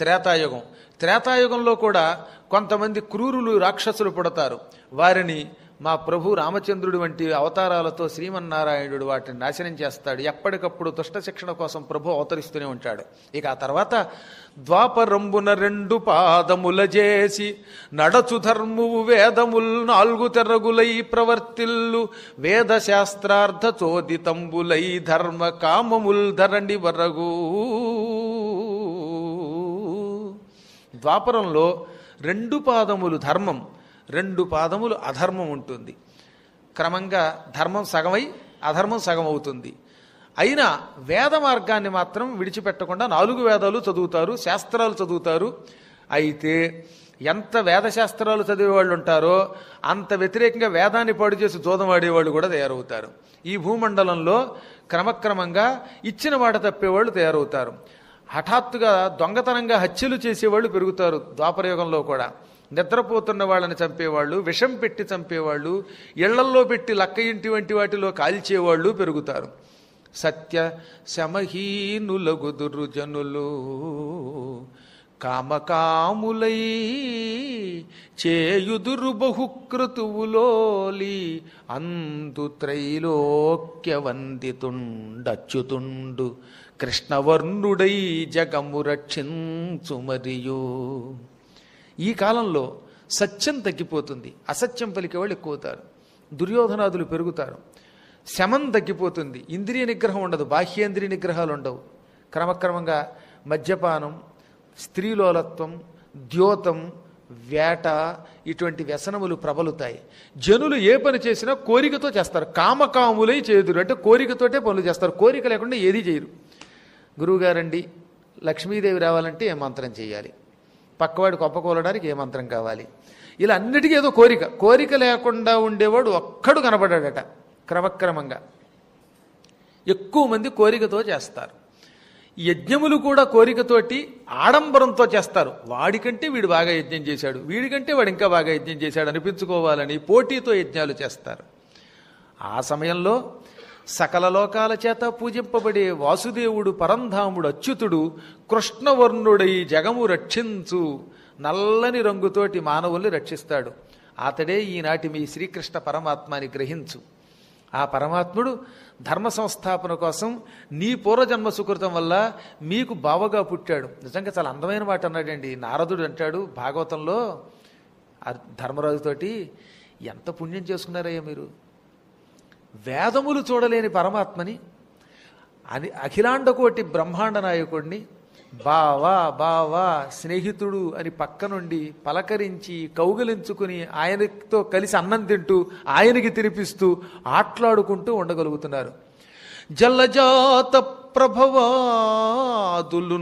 త్రేతాయుగం త్రేతాయుగంలో కూడా కొంతమంది క్రూరులు రాక్షసులు పుడతారు వారిని మా ప్రభు రామచంద్రుడి వంటి అవతారాలతో శ్రీమన్నారాయణుడు వాటిని నాశనం చేస్తాడు ఎప్పటికప్పుడు దుష్ట శిక్షణ కోసం ప్రభు అవతరిస్తూనే ఉంటాడు ఇక ఆ తర్వాత ద్వాపరంబున రెండు పాదముల చేసి నడచు ధర్మువు వేదముల్ నాలుగు తెరగులై ప్రవర్తిల్లు వేద శాస్త్రార్థ చోదితంబులై ధర్మ కామముల్ ధరణి వరగు ద్వాపరంలో రెండు పాదములు ధర్మం రెండు పాదములు అధర్మం ఉంటుంది క్రమంగా ధర్మం సగమై అధర్మం సగం అవుతుంది అయినా వేద మార్గాన్ని మాత్రం విడిచిపెట్టకుండా నాలుగు వేదాలు చదువుతారు శాస్త్రాలు చదువుతారు అయితే ఎంత వేదశాస్త్రాలు చదివేవాళ్ళు ఉంటారో అంత వ్యతిరేకంగా వేదాన్ని పాడు చేసి జోదం ఆడేవాళ్ళు కూడా తయారవుతారు ఈ భూమండలంలో క్రమక్రమంగా ఇచ్చిన మాట తప్పేవాళ్ళు తయారవుతారు హఠాత్తుగా దొంగతనంగా హత్యలు చేసేవాళ్ళు పెరుగుతారు ద్వాపరయుగంలో కూడా నిద్రపోతున్న వాళ్ళని చంపేవాళ్ళు విషం పెట్టి చంపేవాళ్ళు ఇళ్లల్లో పెట్టి లక్క ఇంటి వంటి వాటిలో కాల్చేవాళ్ళు పెరుగుతారు సత్య శమహీనులగుదురు జనులు కామకాములై చేయుదురు బహుకృతువులోలి అందు త్రైలోక్యవందితుండచ్చుతుండు కృష్ణవర్ణుడై జగము రక్షించు మరియు ఈ కాలంలో సత్యం తగ్గిపోతుంది అసత్యం వాళ్ళు ఎక్కువతారు దుర్యోధనాదులు పెరుగుతారు శమం తగ్గిపోతుంది ఇంద్రియ నిగ్రహం ఉండదు బాహ్యేంద్రియ నిగ్రహాలు ఉండవు క్రమక్రమంగా మద్యపానం స్త్రీలోలత్వం ద్యోతం వేట ఇటువంటి వ్యసనములు ప్రబలుతాయి జనులు ఏ పని చేసినా కోరికతో చేస్తారు కామకాములై చేదురు అంటే కోరికతోటే పనులు చేస్తారు కోరిక లేకుండా ఏది చేయరు గురువుగారండి లక్ష్మీదేవి రావాలంటే ఏ మంత్రం చేయాలి పక్కవాడు కొప్పకూలడానికి ఏ మంత్రం కావాలి ఇలా అన్నిటికీ ఏదో కోరిక కోరిక లేకుండా ఉండేవాడు ఒక్కడు కనబడాడట క్రమక్రమంగా ఎక్కువ మంది కోరికతో చేస్తారు యజ్ఞములు కూడా కోరికతోటి ఆడంబరంతో చేస్తారు వాడికంటే వీడు బాగా యజ్ఞం చేశాడు వీడికంటే వాడు ఇంకా బాగా యజ్ఞం చేశాడు అనిపించుకోవాలని పోటీతో యజ్ఞాలు చేస్తారు ఆ సమయంలో సకల లోకాల చేత పూజింపబడే వాసుదేవుడు పరంధాముడు అచ్యుతుడు కృష్ణవర్ణుడై జగము రక్షించు నల్లని రంగుతోటి మానవుల్ని రక్షిస్తాడు అతడే ఈనాటి మీ శ్రీకృష్ణ పరమాత్మని గ్రహించు ఆ పరమాత్ముడు ధర్మ సంస్థాపన కోసం నీ పూర్వజన్మ సుకృతం వల్ల మీకు బావగా పుట్టాడు నిజంగా చాలా అందమైన మాట అన్నాడండి నారదుడు అంటాడు భాగవతంలో ధర్మరాజుతోటి ఎంత పుణ్యం చేసుకున్నారయ్యా మీరు వేదములు చూడలేని పరమాత్మని అని అఖిలాండకోటి బ్రహ్మాండ నాయకుడిని బావా బావా స్నేహితుడు అని పక్కనుండి పలకరించి కౌగిలించుకుని ఆయనతో కలిసి అన్నం తింటూ ఆయనకి తినిపిస్తూ ఆట్లాడుకుంటూ ఉండగలుగుతున్నారు జల్లజాత ప్రభవాదులు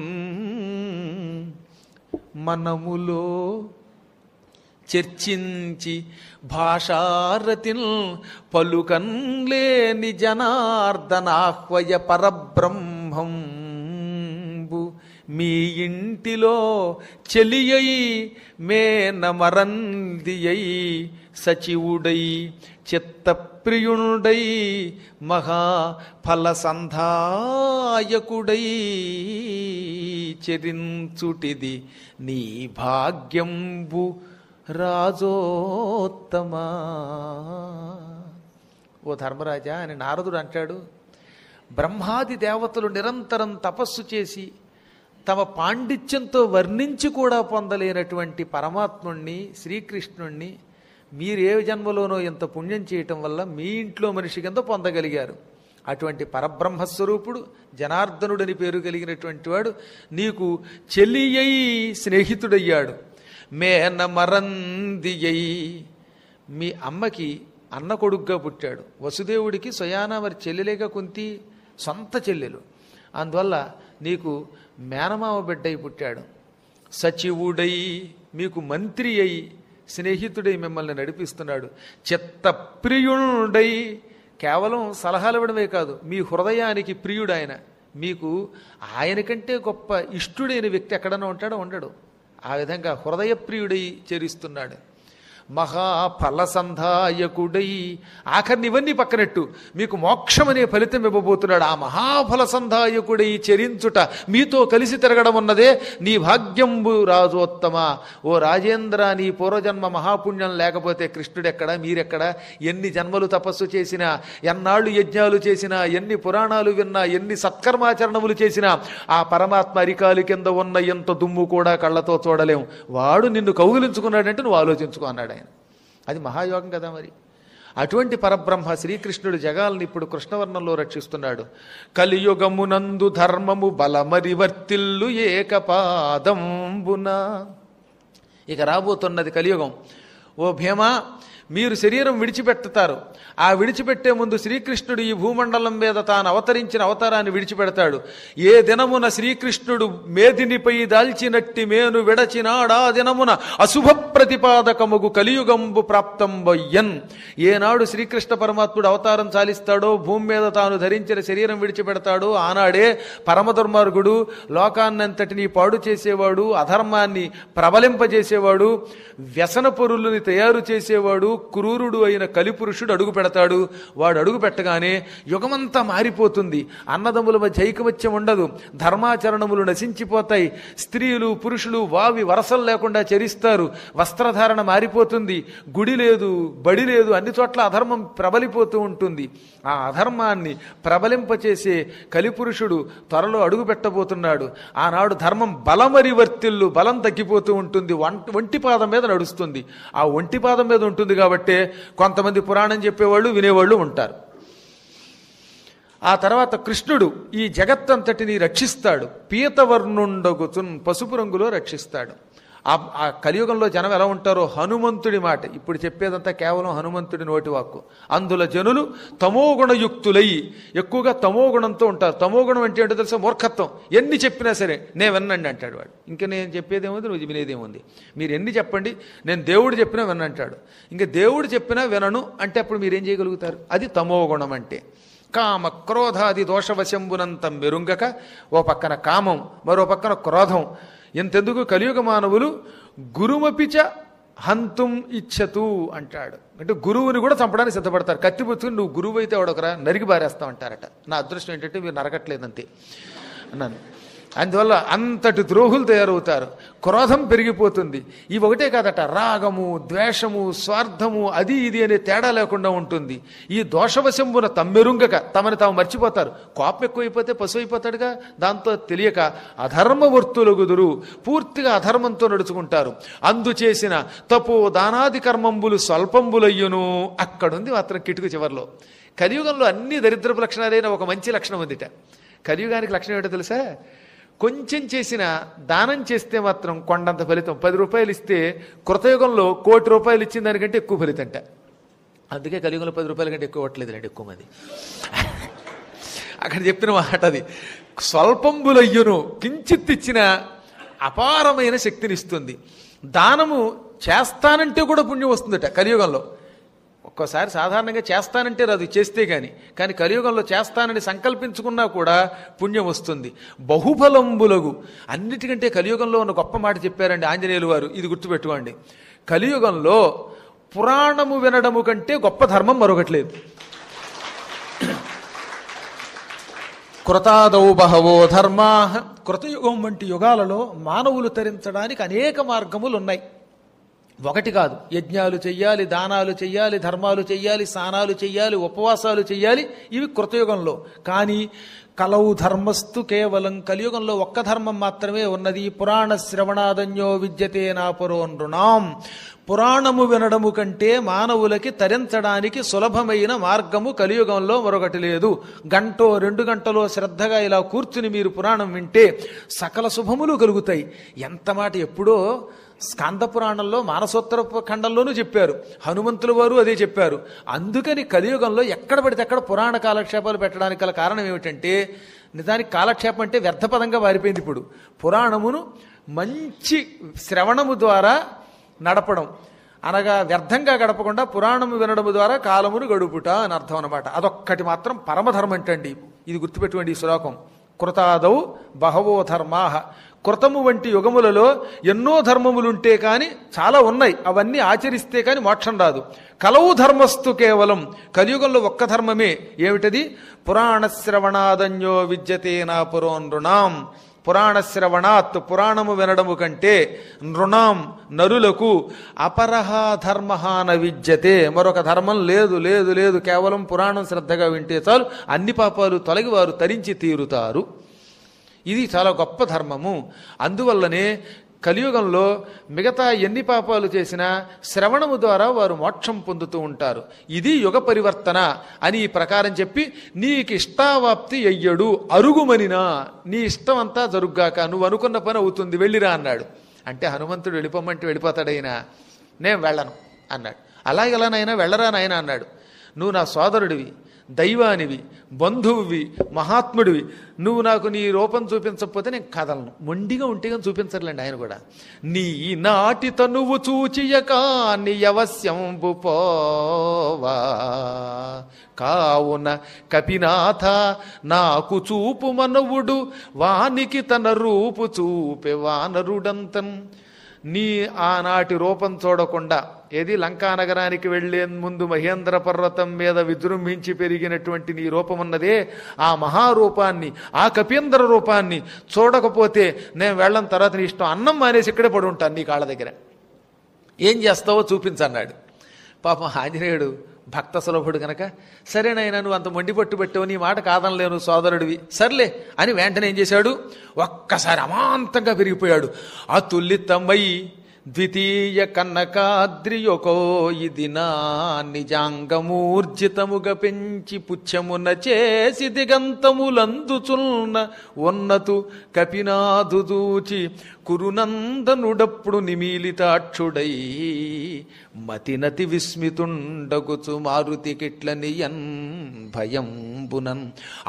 మనములో చర్చించి భాషారతిల్ పలుకన్లేని జనార్దనాహ్వయ పరబ్రహ్మంబు మీ ఇంటిలో చెలియై మేనమరందియై సచివుడై చిత్తప్రియుణుడై మహాఫలసంధాయకుడై చరించుటిది నీ భాగ్యంబు రాజోత్తమా ఓ ధర్మరాజా అని నారదుడు అంటాడు బ్రహ్మాది దేవతలు నిరంతరం తపస్సు చేసి తమ పాండిత్యంతో వర్ణించి కూడా పొందలేనటువంటి పరమాత్ముణ్ణి శ్రీకృష్ణుణ్ణి మీరే జన్మలోనో ఇంత పుణ్యం చేయటం వల్ల మీ ఇంట్లో మనిషి కింద పొందగలిగారు అటువంటి పరబ్రహ్మస్వరూపుడు జనార్దనుడని పేరు కలిగినటువంటి వాడు నీకు చెల్లి స్నేహితుడయ్యాడు మేన మరందియై మీ అమ్మకి అన్న కొడుగ్గా పుట్టాడు వసుదేవుడికి స్వయాన మరి చెల్లెలేగా కొంతి సొంత చెల్లెలు అందువల్ల నీకు మేనమామ బిడ్డై పుట్టాడు సచివుడై మీకు మంత్రి అయి స్నేహితుడై మిమ్మల్ని నడిపిస్తున్నాడు ప్రియుడై కేవలం సలహాలు ఇవ్వడమే కాదు మీ హృదయానికి ప్రియుడు ఆయన మీకు ఆయన కంటే గొప్ప ఇష్టుడైన వ్యక్తి ఎక్కడన్నా ఉంటాడో ఉండడు ఆ విధంగా హృదయప్రియుడై చేరిస్తున్నాడు మహాఫలసంధాయకుడై ఆఖరిని ఇవన్నీ పక్కనట్టు మీకు మోక్షమనే ఫలితం ఇవ్వబోతున్నాడు ఆ మహాఫలసంధాయకుడై చరించుట మీతో కలిసి తిరగడం ఉన్నదే నీ భాగ్యంబు రాజోత్తమ ఓ రాజేంద్ర నీ పూర్వజన్మ మహాపుణ్యం లేకపోతే కృష్ణుడెక్కడ మీరెక్కడ ఎన్ని జన్మలు తపస్సు చేసినా ఎన్నాళ్ళు యజ్ఞాలు చేసినా ఎన్ని పురాణాలు విన్నా ఎన్ని సత్కర్మాచరణములు చేసినా ఆ పరమాత్మ అరికాలు కింద ఉన్న ఎంత దుమ్ము కూడా కళ్ళతో చూడలేం వాడు నిన్ను కౌగిలించుకున్నాడంటే నువ్వు ఆలోచించుకో అది మహాయోగం కదా మరి అటువంటి పరబ్రహ్మ శ్రీకృష్ణుడు జగాల్ని ఇప్పుడు కృష్ణవర్ణంలో రక్షిస్తున్నాడు కలియుగమునందు ధర్మము బలమరివర్తిల్లు ఏకపాదంబున ఇక రాబోతున్నది కలియుగం ఓ భీమా మీరు శరీరం విడిచిపెట్టుతారు ఆ విడిచిపెట్టే ముందు శ్రీకృష్ణుడు ఈ భూమండలం మీద తాను అవతరించిన అవతారాన్ని విడిచిపెడతాడు ఏ దినమున శ్రీకృష్ణుడు మేదినిపై దాల్చినట్టి మేను విడచినాడా దినమున అశుభ ప్రతిపాదకముగు కలియుగంబు ప్రాప్తంబయ్యన్ ఏనాడు శ్రీకృష్ణ పరమాత్ముడు అవతారం చాలిస్తాడో భూమి మీద తాను ధరించిన శరీరం విడిచిపెడతాడో ఆనాడే పరమధుర్మార్గుడు లోకాన్నంతటిని పాడు చేసేవాడు అధర్మాన్ని ప్రబలింపజేసేవాడు వ్యసన పొరులని తయారు చేసేవాడు క్రూరుడు అయిన కలిపురుషుడు అడుగు పెడతాడు వాడు అడుగు పెట్టగానే యుగమంతా మారిపోతుంది అన్నదమ్ముల మధ్య ఐకమత్యం ఉండదు ధర్మాచరణములు నశించిపోతాయి స్త్రీలు పురుషులు వావి వరసలు లేకుండా చరిస్తారు వస్త్రధారణ మారిపోతుంది గుడి లేదు బడి లేదు అన్ని చోట్ల అధర్మం ప్రబలిపోతూ ఉంటుంది ఆ అధర్మాన్ని ప్రబలింపచేసే కలిపురుషుడు త్వరలో అడుగు పెట్టబోతున్నాడు ఆనాడు ధర్మం బలమరి వర్తిల్లు బలం తగ్గిపోతూ ఉంటుంది వంటి పాదం మీద నడుస్తుంది ఆ ఒంటి పాదం మీద ఉంటుంది కాబట్టి కాబట్టి కొంతమంది పురాణం చెప్పేవాళ్ళు వినేవాళ్ళు ఉంటారు ఆ తర్వాత కృష్ణుడు ఈ జగత్తంతటిని రక్షిస్తాడు పీతవర్ణుండగుతున్ పసుపు రంగులో రక్షిస్తాడు ఆ కలియుగంలో జనం ఎలా ఉంటారో హనుమంతుడి మాట ఇప్పుడు చెప్పేదంతా కేవలం హనుమంతుడి నోటి వాక్కు అందుల జనులు తమోగుణయుక్తులయ్యి ఎక్కువగా తమోగుణంతో ఉంటారు తమోగుణం అంటే ఏంటో తెలుసా మూర్ఖత్వం ఎన్ని చెప్పినా సరే నేను విన్నండి అంటాడు వాడు ఇంకా నేను చెప్పేదేముంది నువ్వు వినేదేముంది మీరు ఎన్ని చెప్పండి నేను దేవుడు చెప్పినా వినంటాడు ఇంకా దేవుడు చెప్పినా వినను అంటే అప్పుడు మీరేం చేయగలుగుతారు అది తమోగుణం అంటే కామ క్రోధాది దోషవశంబునంతం మెరుంగక ఓ పక్కన కామం మరో పక్కన క్రోధం ఎంతెందుకు కలియుగ మానవులు గురుమపిచ హంతుం ఇచ్చతు అంటాడు అంటే గురువుని కూడా చంపడానికి సిద్ధపడతారు కత్తి పుచ్చుకుని నువ్వు గురువు అయితే ఒకరా నరిగి బారేస్తావు అంటారట నా అదృష్టం ఏంటంటే మీరు నరకట్లేదంతే అన్నాను అందువల్ల అంతటి ద్రోహులు తయారవుతారు క్రోధం పెరిగిపోతుంది ఇవి ఒకటే కాదట రాగము ద్వేషము స్వార్థము అది ఇది అనే తేడా లేకుండా ఉంటుంది ఈ దోషవశంబున తమ్మెరుంగక తమని తాము మర్చిపోతారు కోపం ఎక్కువైపోతే పశువు అయిపోతాడుగా దాంతో తెలియక అధర్మవర్తులు గుదురు పూర్తిగా అధర్మంతో నడుచుకుంటారు అందుచేసిన తపో దానాది కర్మంబులు స్వల్పంబులయ్యును అక్కడుంది మాత్రం కిటుకు చివరిలో కలియుగంలో అన్ని దరిద్రపు లక్షణాలైన ఒక మంచి లక్షణం ఉందిట కలియుగానికి లక్షణం ఏంటో తెలుసా కొంచెం చేసిన దానం చేస్తే మాత్రం కొండంత ఫలితం పది రూపాయలు ఇస్తే కృతయుగంలో కోటి రూపాయలు ఇచ్చిన దానికంటే ఎక్కువ ఫలితం అంట అందుకే కలియుగంలో పది రూపాయల కంటే ఎక్కువ అండి ఎక్కువ మంది అక్కడ చెప్పిన మాట అది స్వల్పంబులయ్యును కించిత్ ఇచ్చిన అపారమైన శక్తిని ఇస్తుంది దానము చేస్తానంటే కూడా పుణ్యం వస్తుందట కలియుగంలో ఒక్కోసారి సాధారణంగా చేస్తానంటే రాదు చేస్తే కానీ కానీ కలియుగంలో చేస్తానని సంకల్పించుకున్నా కూడా పుణ్యం వస్తుంది బహుఫలంబులగు అన్నిటికంటే కలియుగంలో ఉన్న గొప్ప మాట చెప్పారండి ఆంజనేయులు వారు ఇది గుర్తుపెట్టుకోండి కలియుగంలో పురాణము వినడము కంటే గొప్ప ధర్మం మరొకట్లేదు కృతాదౌ బహవో ధర్మా కృతయుగం వంటి యుగాలలో మానవులు తరించడానికి అనేక మార్గములు ఉన్నాయి ఒకటి కాదు యజ్ఞాలు చెయ్యాలి దానాలు చెయ్యాలి ధర్మాలు చెయ్యాలి స్నానాలు చెయ్యాలి ఉపవాసాలు చెయ్యాలి ఇవి కృతయుగంలో కానీ కలవు ధర్మస్తు కేవలం కలియుగంలో ఒక్క ధర్మం మాత్రమే ఉన్నది పురాణ శ్రవణాదన్యో విద్యతే నాపురో పురాణము వినడము కంటే మానవులకి తరించడానికి సులభమైన మార్గము కలియుగంలో మరొకటి లేదు గంటో రెండు గంటలో శ్రద్ధగా ఇలా కూర్చుని మీరు పురాణం వింటే సకల శుభములు కలుగుతాయి ఎంత మాట ఎప్పుడో పురాణంలో మానసోత్తర ఖండంలోనూ చెప్పారు హనుమంతుల వారు అదే చెప్పారు అందుకని కలియుగంలో ఎక్కడ పడితే అక్కడ పురాణ కాలక్షేపాలు పెట్టడానికి గల కారణం ఏమిటంటే నిజానికి కాలక్షేపం అంటే వ్యర్థపదంగా మారిపోయింది ఇప్పుడు పురాణమును మంచి శ్రవణము ద్వారా నడపడం అనగా వ్యర్థంగా గడపకుండా పురాణము వినడము ద్వారా కాలమును గడుపుట అని అర్థం అనమాట అదొక్కటి మాత్రం పరమధర్మం అంటండి ఇది గుర్తుపెట్టుకోండి ఈ శ్లోకం కృతాదవు బహవో ధర్మాహ కృతము వంటి యుగములలో ఎన్నో ధర్మములుంటే కానీ చాలా ఉన్నాయి అవన్నీ ఆచరిస్తే కానీ మోక్షం రాదు కలవు ధర్మస్థు కేవలం కలియుగంలో ఒక్క ధర్మమే ఏమిటది పురాణశ్రవణాదన్యో విద్యతే నా పురో పురాణశ్రవణాత్ పురాణము వినడము కంటే నృణాం నరులకు అపరహ ధర్మహాన న విద్యతే మరొక ధర్మం లేదు లేదు లేదు కేవలం పురాణం శ్రద్ధగా వింటే చాలు అన్ని పాపాలు తొలగి వారు తరించి తీరుతారు ఇది చాలా గొప్ప ధర్మము అందువల్లనే కలియుగంలో మిగతా ఎన్ని పాపాలు చేసినా శ్రవణము ద్వారా వారు మోక్షం పొందుతూ ఉంటారు ఇది యుగ పరివర్తన అని ఈ ప్రకారం చెప్పి నీకు ఇష్టావాప్తి అయ్యడు అరుగుమనినా నీ ఇష్టం అంతా జరుగ్గాక నువ్వు అనుకున్న పని అవుతుంది వెళ్ళిరా అన్నాడు అంటే హనుమంతుడు వెళ్ళిపోమంటే వెళ్ళిపోతాడైనా నేను వెళ్ళను అన్నాడు అలాగెలా నాయన వెళ్ళరా నాయన అన్నాడు నువ్వు నా సోదరుడివి దైవానివి బంధువువి మహాత్ముడివి నువ్వు నాకు నీ రూపం చూపించకపోతే నేను కదలను మొండిగా ఉంటే కానీ చూపించర్లేండి ఆయన కూడా నీ నాటి తనువు చూచియకా నియవశ్యంబు పోవా కావున కపినాథ నాకు చూపు మనవుడు వానికి తన రూపు చూపె వానరుడంతన్ నీ ఆనాటి రూపం చూడకుండా ఏది లంకానగరానికి వెళ్లే ముందు మహేంద్ర పర్వతం మీద విజృంభించి పెరిగినటువంటి నీ రూపం ఉన్నదే ఆ మహారూపాన్ని ఆ కపీంద్ర రూపాన్ని చూడకపోతే నేను వెళ్ళం తర్వాత నీ ఇష్టం అన్నం మానేసి ఇక్కడే పడి ఉంటాను నీ కాళ్ళ దగ్గర ఏం చేస్తావో చూపించన్నాడు పాపం ఆంజనేయుడు భక్త సులభుడు గనక సరేనైనా నువ్వు అంత మొండి పట్టు పెట్టవు నీ మాట కాదనలేను సోదరుడివి సర్లే అని వెంటనే ఏం చేశాడు ఒక్కసారి అమాంతంగా పెరిగిపోయాడు ఆ తమ్మయ్యి ద్వితీయ కనకాద్రియొకో ఇది నా నిజాంగమూర్జితముగ పెంచి పుచ్చమున చేసి దిగంతములందుచున్న ఉన్నతు కపినాదు కురునందనుడప్పుడు నిమీలితాక్షుడై మతినతి విస్మితుండగుచు మారుతి కిట్లనియన్ భయం బునన్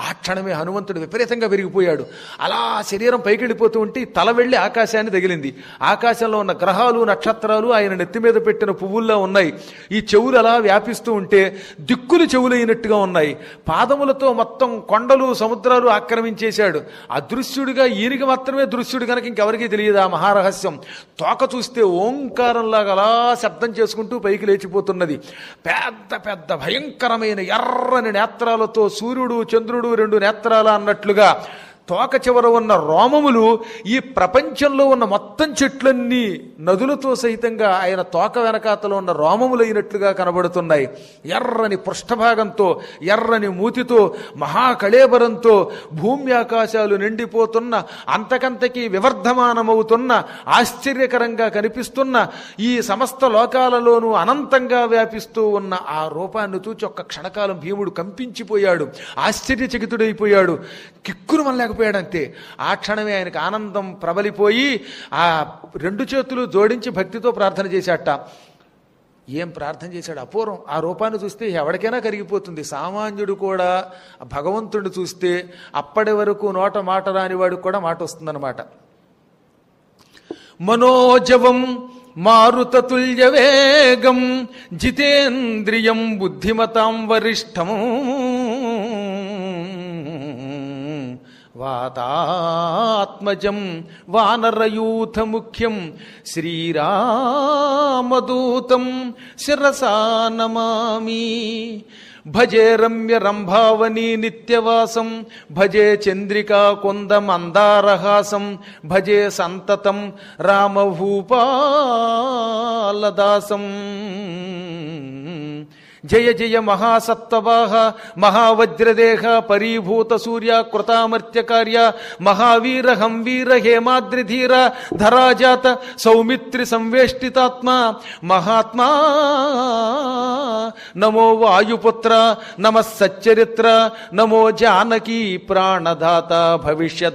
ఆ క్షణమే హనుమంతుడు విపరీతంగా పెరిగిపోయాడు అలా శరీరం పైకి వెళ్ళిపోతూ ఉంటే తల వెళ్ళి ఆకాశాన్ని తగిలింది ఆకాశంలో ఉన్న గ్రహ గ్రహాలు నక్షత్రాలు ఆయన నెత్తి మీద పెట్టిన పువ్వుల్లో ఉన్నాయి ఈ చెవులు అలా వ్యాపిస్తూ ఉంటే దిక్కులు చెవులైనట్టుగా ఉన్నాయి పాదములతో మొత్తం కొండలు సముద్రాలు ఆక్రమించేశాడు అదృశ్యుడిగా ఈయనకి మాత్రమే దృశ్యుడు కనుక ఇంకెవరికీ తెలియదు ఆ మహారహస్యం తోక చూస్తే ఓంకారంలాగా అలా శబ్దం చేసుకుంటూ పైకి లేచిపోతున్నది పెద్ద పెద్ద భయంకరమైన ఎర్రని నేత్రాలతో సూర్యుడు చంద్రుడు రెండు నేత్రాల అన్నట్లుగా తోక చివర ఉన్న రోమములు ఈ ప్రపంచంలో ఉన్న మొత్తం చెట్లన్నీ నదులతో సహితంగా ఆయన తోక వెనకాతలో ఉన్న రోమములైనట్లుగా కనబడుతున్నాయి ఎర్రని పృష్ఠభాగంతో ఎర్రని మూతితో మహాకళేబరంతో భూమి ఆకాశాలు నిండిపోతున్న అంతకంతకీ వివర్ధమానమవుతున్న ఆశ్చర్యకరంగా కనిపిస్తున్న ఈ సమస్త లోకాలలోనూ అనంతంగా వ్యాపిస్తూ ఉన్న ఆ రూపాన్ని చూచి ఒక్క క్షణకాలం భీముడు కంపించిపోయాడు ఆశ్చర్యచకితుడైపోయాడు కిక్కురు లేకపోయాడు అంతే ఆ క్షణమే ఆయనకు ఆనందం ప్రబలిపోయి ఆ రెండు చేతులు జోడించి భక్తితో ప్రార్థన చేశాట ఏం ప్రార్థన చేశాడు అపూర్వం ఆ రూపాన్ని చూస్తే ఎవరికైనా కరిగిపోతుంది సామాన్యుడు కూడా భగవంతుడు చూస్తే అప్పటి వరకు నోట మాట రానివాడు కూడా మాట వస్తుందన్నమాట మనోజవం మారుతతుల్య వేగం జితేంద్రియం బుద్ధిమతాం వరిష్టము వాతాత్మజం వానరయూథ ముఖ్యం శ్రీరామదూతం శిరసా నమామి భజే రమ్య రంభావని నిత్యవాసం భజే చంద్రికా కొందమందారహాసం భజే సంతతం రామభూపాలదాసం जय जय महासत्वाह महावज्रदेह परीभूत सूर्य कृतामर्त्य कार्य महावीर हमवीर हेमाद्रिधीर धराजात सौमित्रि संवेष्टितात्मा महात्मा नमो वायुपुत्र नम सच्चरित्र नमो जानकी प्राणदाता भविष्य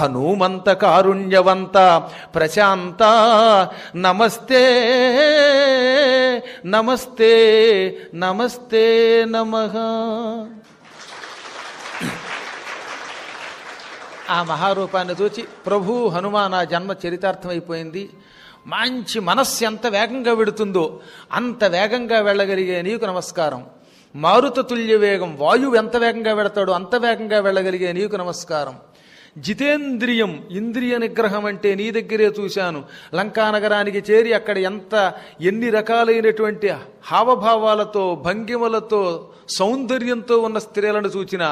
हनुमंत कारुण्यवंता प्रशांता नमस्ते నమస్తే నమస్తే నమ ఆ మహారూపాన్ని చూచి ప్రభు హనుమాన్ ఆ జన్మ చరితార్థమైపోయింది మంచి మనస్సు ఎంత వేగంగా వెడుతుందో అంత వేగంగా వెళ్ళగలిగే నీకు నమస్కారం మారుత తుల్య వేగం వాయువు ఎంత వేగంగా వెడతాడో అంత వేగంగా వెళ్ళగలిగే నీకు నమస్కారం జితేంద్రియం ఇంద్రియ నిగ్రహం అంటే నీ దగ్గరే చూశాను లంకా నగరానికి చేరి అక్కడ ఎంత ఎన్ని రకాలైనటువంటి హావభావాలతో భంగిమలతో సౌందర్యంతో ఉన్న స్త్రీలను చూచిన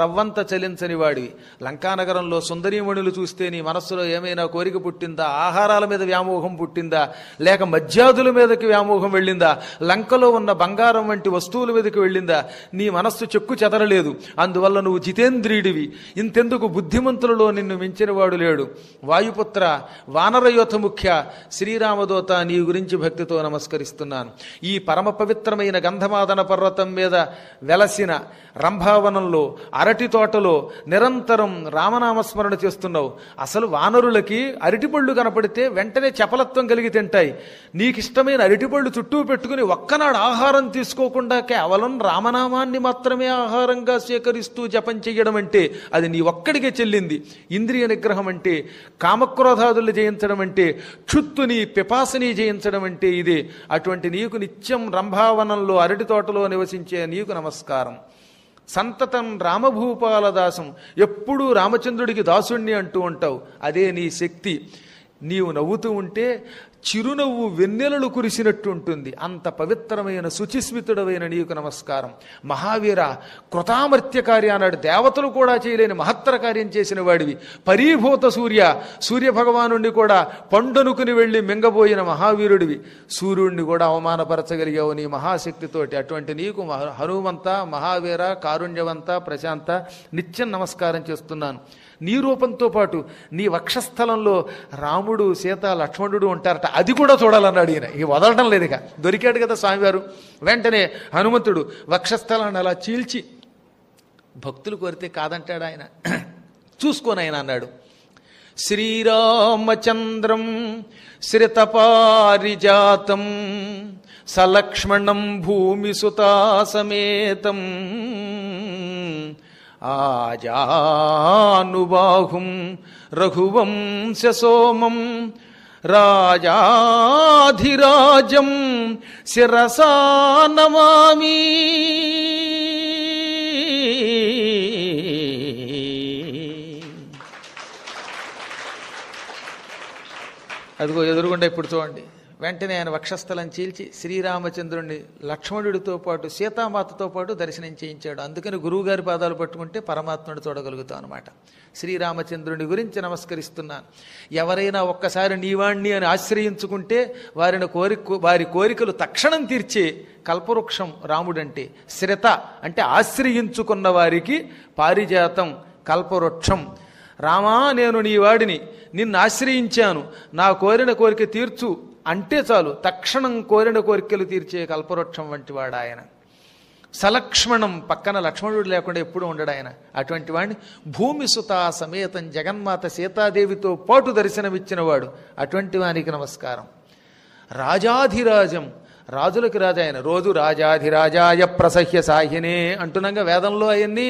రవ్వంత చలించని వాడివి లంకానగరంలో సుందరీమణులు చూస్తే నీ మనస్సులో ఏమైనా కోరిక పుట్టిందా ఆహారాల మీద వ్యామోహం పుట్టిందా లేక మధ్యాదుల మీదకి వ్యామోహం వెళ్ళిందా లంకలో ఉన్న బంగారం వంటి వస్తువుల మీదకి వెళ్ళిందా నీ మనస్సు చెక్కు చెదరలేదు అందువల్ల నువ్వు జితేంద్రియుడివి ఇంతెందుకు బుద్ధిమంతులలో నిన్ను మించినవాడు లేడు వాయుపుత్ర వానరయోధ ముఖ్య శ్రీరామదోత నీ గురించి భక్తితో నమస్కరిస్తున్నాను ఈ పరమ పవిత్రమైన గంధమాదన పర్వతం మీద వెలసిన రంభావనంలో అరటి తోటలో నిరంతరం రామనామస్మరణ చేస్తున్నావు అసలు వానరులకి అరటిపళ్ళు కనపడితే వెంటనే చపలత్వం కలిగి తింటాయి నీకు ఇష్టమైన అరటిపళ్ళు చుట్టూ పెట్టుకుని ఒక్కనాడు ఆహారం తీసుకోకుండా కేవలం రామనామాన్ని మాత్రమే ఆహారంగా స్వీకరిస్తూ జపం చేయడం అంటే అది నీ ఒక్కడికే చెల్లింది ఇంద్రియ నిగ్రహం అంటే కామక్రోధాదులు జయించడం అంటే క్షుత్తుని పిపాసని జయించడం అంటే ఇదే అటువంటి నీకు నిత్యం రంభావనంలో అరటి తోటలో నివసించే నీకు నమస్కారం సంతతం రామభూపాల దాసం ఎప్పుడూ రామచంద్రుడికి దాసుణ్ణి అంటూ ఉంటావు అదే నీ శక్తి నీవు నవ్వుతూ ఉంటే చిరునవ్వు వెన్నెలలు కురిసినట్టు ఉంటుంది అంత పవిత్రమైన శుచిస్మితుడమైన నీకు నమస్కారం మహావీర కృతామర్త్య అన్నాడు దేవతలు కూడా చేయలేని మహత్తర కార్యం చేసిన వాడివి పరీభూత సూర్య సూర్యభగవాను కూడా పండునుకుని వెళ్ళి మింగబోయిన మహావీరుడివి సూర్యుడిని కూడా అవమానపరచగలిగావు నీ మహాశక్తితోటి అటువంటి నీకు హనుమంత మహావీర కారుణ్యవంత ప్రశాంత నిత్యం నమస్కారం చేస్తున్నాను నీ రూపంతో పాటు నీ వక్షస్థలంలో రాముడు సీత లక్ష్మణుడు ఉంటారట అది కూడా చూడాలన్నాడు ఈయన ఇక వదలటం లేదు ఇక దొరికాడు కదా స్వామివారు వెంటనే హనుమంతుడు వక్షస్థలాన్ని అలా చీల్చి భక్తులు కోరితే కాదంటాడు ఆయన చూసుకొని ఆయన అన్నాడు శ్రీరామచంద్రం శ్రితపారిజాతం సలక్ష్మణం సుతా సమేతం ఆజానుబాహుం రఘువంశసోమం రాజాధిరాజం శిరసా నమామి అదిగో ఎదురుగుండా ఇప్పుడు చూడండి వెంటనే ఆయన వక్షస్థలం చీల్చి శ్రీరామచంద్రుడిని లక్ష్మణుడితో పాటు సీతామాతతో పాటు దర్శనం చేయించాడు అందుకని గురువుగారి పాదాలు పట్టుకుంటే పరమాత్ముడు చూడగలుగుతాం అనమాట శ్రీరామచంద్రుని గురించి నమస్కరిస్తున్నాను ఎవరైనా ఒక్కసారి నీవాణ్ణి అని ఆశ్రయించుకుంటే వారిని కోరి వారి కోరికలు తక్షణం తీర్చే కల్పవృక్షం రాముడంటే శ్రత అంటే ఆశ్రయించుకున్న వారికి పారిజాతం కల్పవృక్షం రామా నేను నీ వాడిని నిన్ను ఆశ్రయించాను నా కోరిన కోరిక తీర్చు అంటే చాలు తక్షణం కోరిన కోరికలు తీర్చే కల్పవృక్షం వంటివాడు ఆయన సలక్ష్మణం పక్కన లక్ష్మణుడు లేకుండా ఎప్పుడూ ఉండడు ఆయన అటువంటి వాడిని భూమి సుత సమేతం జగన్మాత సీతాదేవితో పాటు దర్శనమిచ్చినవాడు అటువంటి వానికి నమస్కారం రాజాధిరాజం రాజులకి రాజు ఆయన రోజు రాజాధిరాజాయ ప్రసహ్య సాహినే అంటున్నాగా వేదంలో అవన్నీ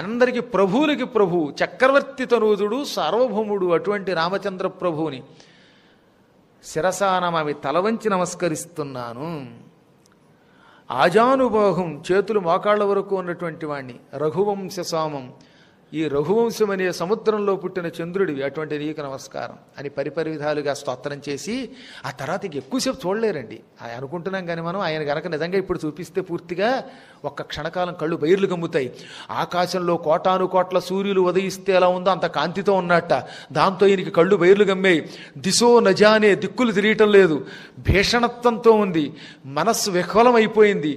అందరికీ ప్రభువులకి ప్రభువు చక్రవర్తి తనూజుడు సార్వభౌముడు అటువంటి రామచంద్ర ప్రభువుని శిరసానమవి తలవంచి నమస్కరిస్తున్నాను ఆజానుభోగం చేతులు మోకాళ్ళ వరకు ఉన్నటువంటి వాణ్ణి రఘువంశ సామం ఈ రఘువంశం అనే సముద్రంలో పుట్టిన చంద్రుడివి అటువంటి నీకు నమస్కారం అని పరిపరి విధాలుగా స్తోత్రం చేసి ఆ తర్వాత ఇంక ఎక్కువసేపు చూడలేరండి అనుకుంటున్నాం కానీ మనం ఆయన గనక నిజంగా ఇప్పుడు చూపిస్తే పూర్తిగా ఒక్క క్షణకాలం కళ్ళు బయర్లు గమ్ముతాయి ఆకాశంలో కోటాను కోట్ల సూర్యులు ఉదయిస్తే ఎలా ఉందో అంత కాంతితో ఉన్నట్ట దాంతో ఈయనకి కళ్ళు బయర్లు గమ్మాయి దిశో నజానే దిక్కులు తిరియటం లేదు భీషణత్వంతో ఉంది మనస్సు అయిపోయింది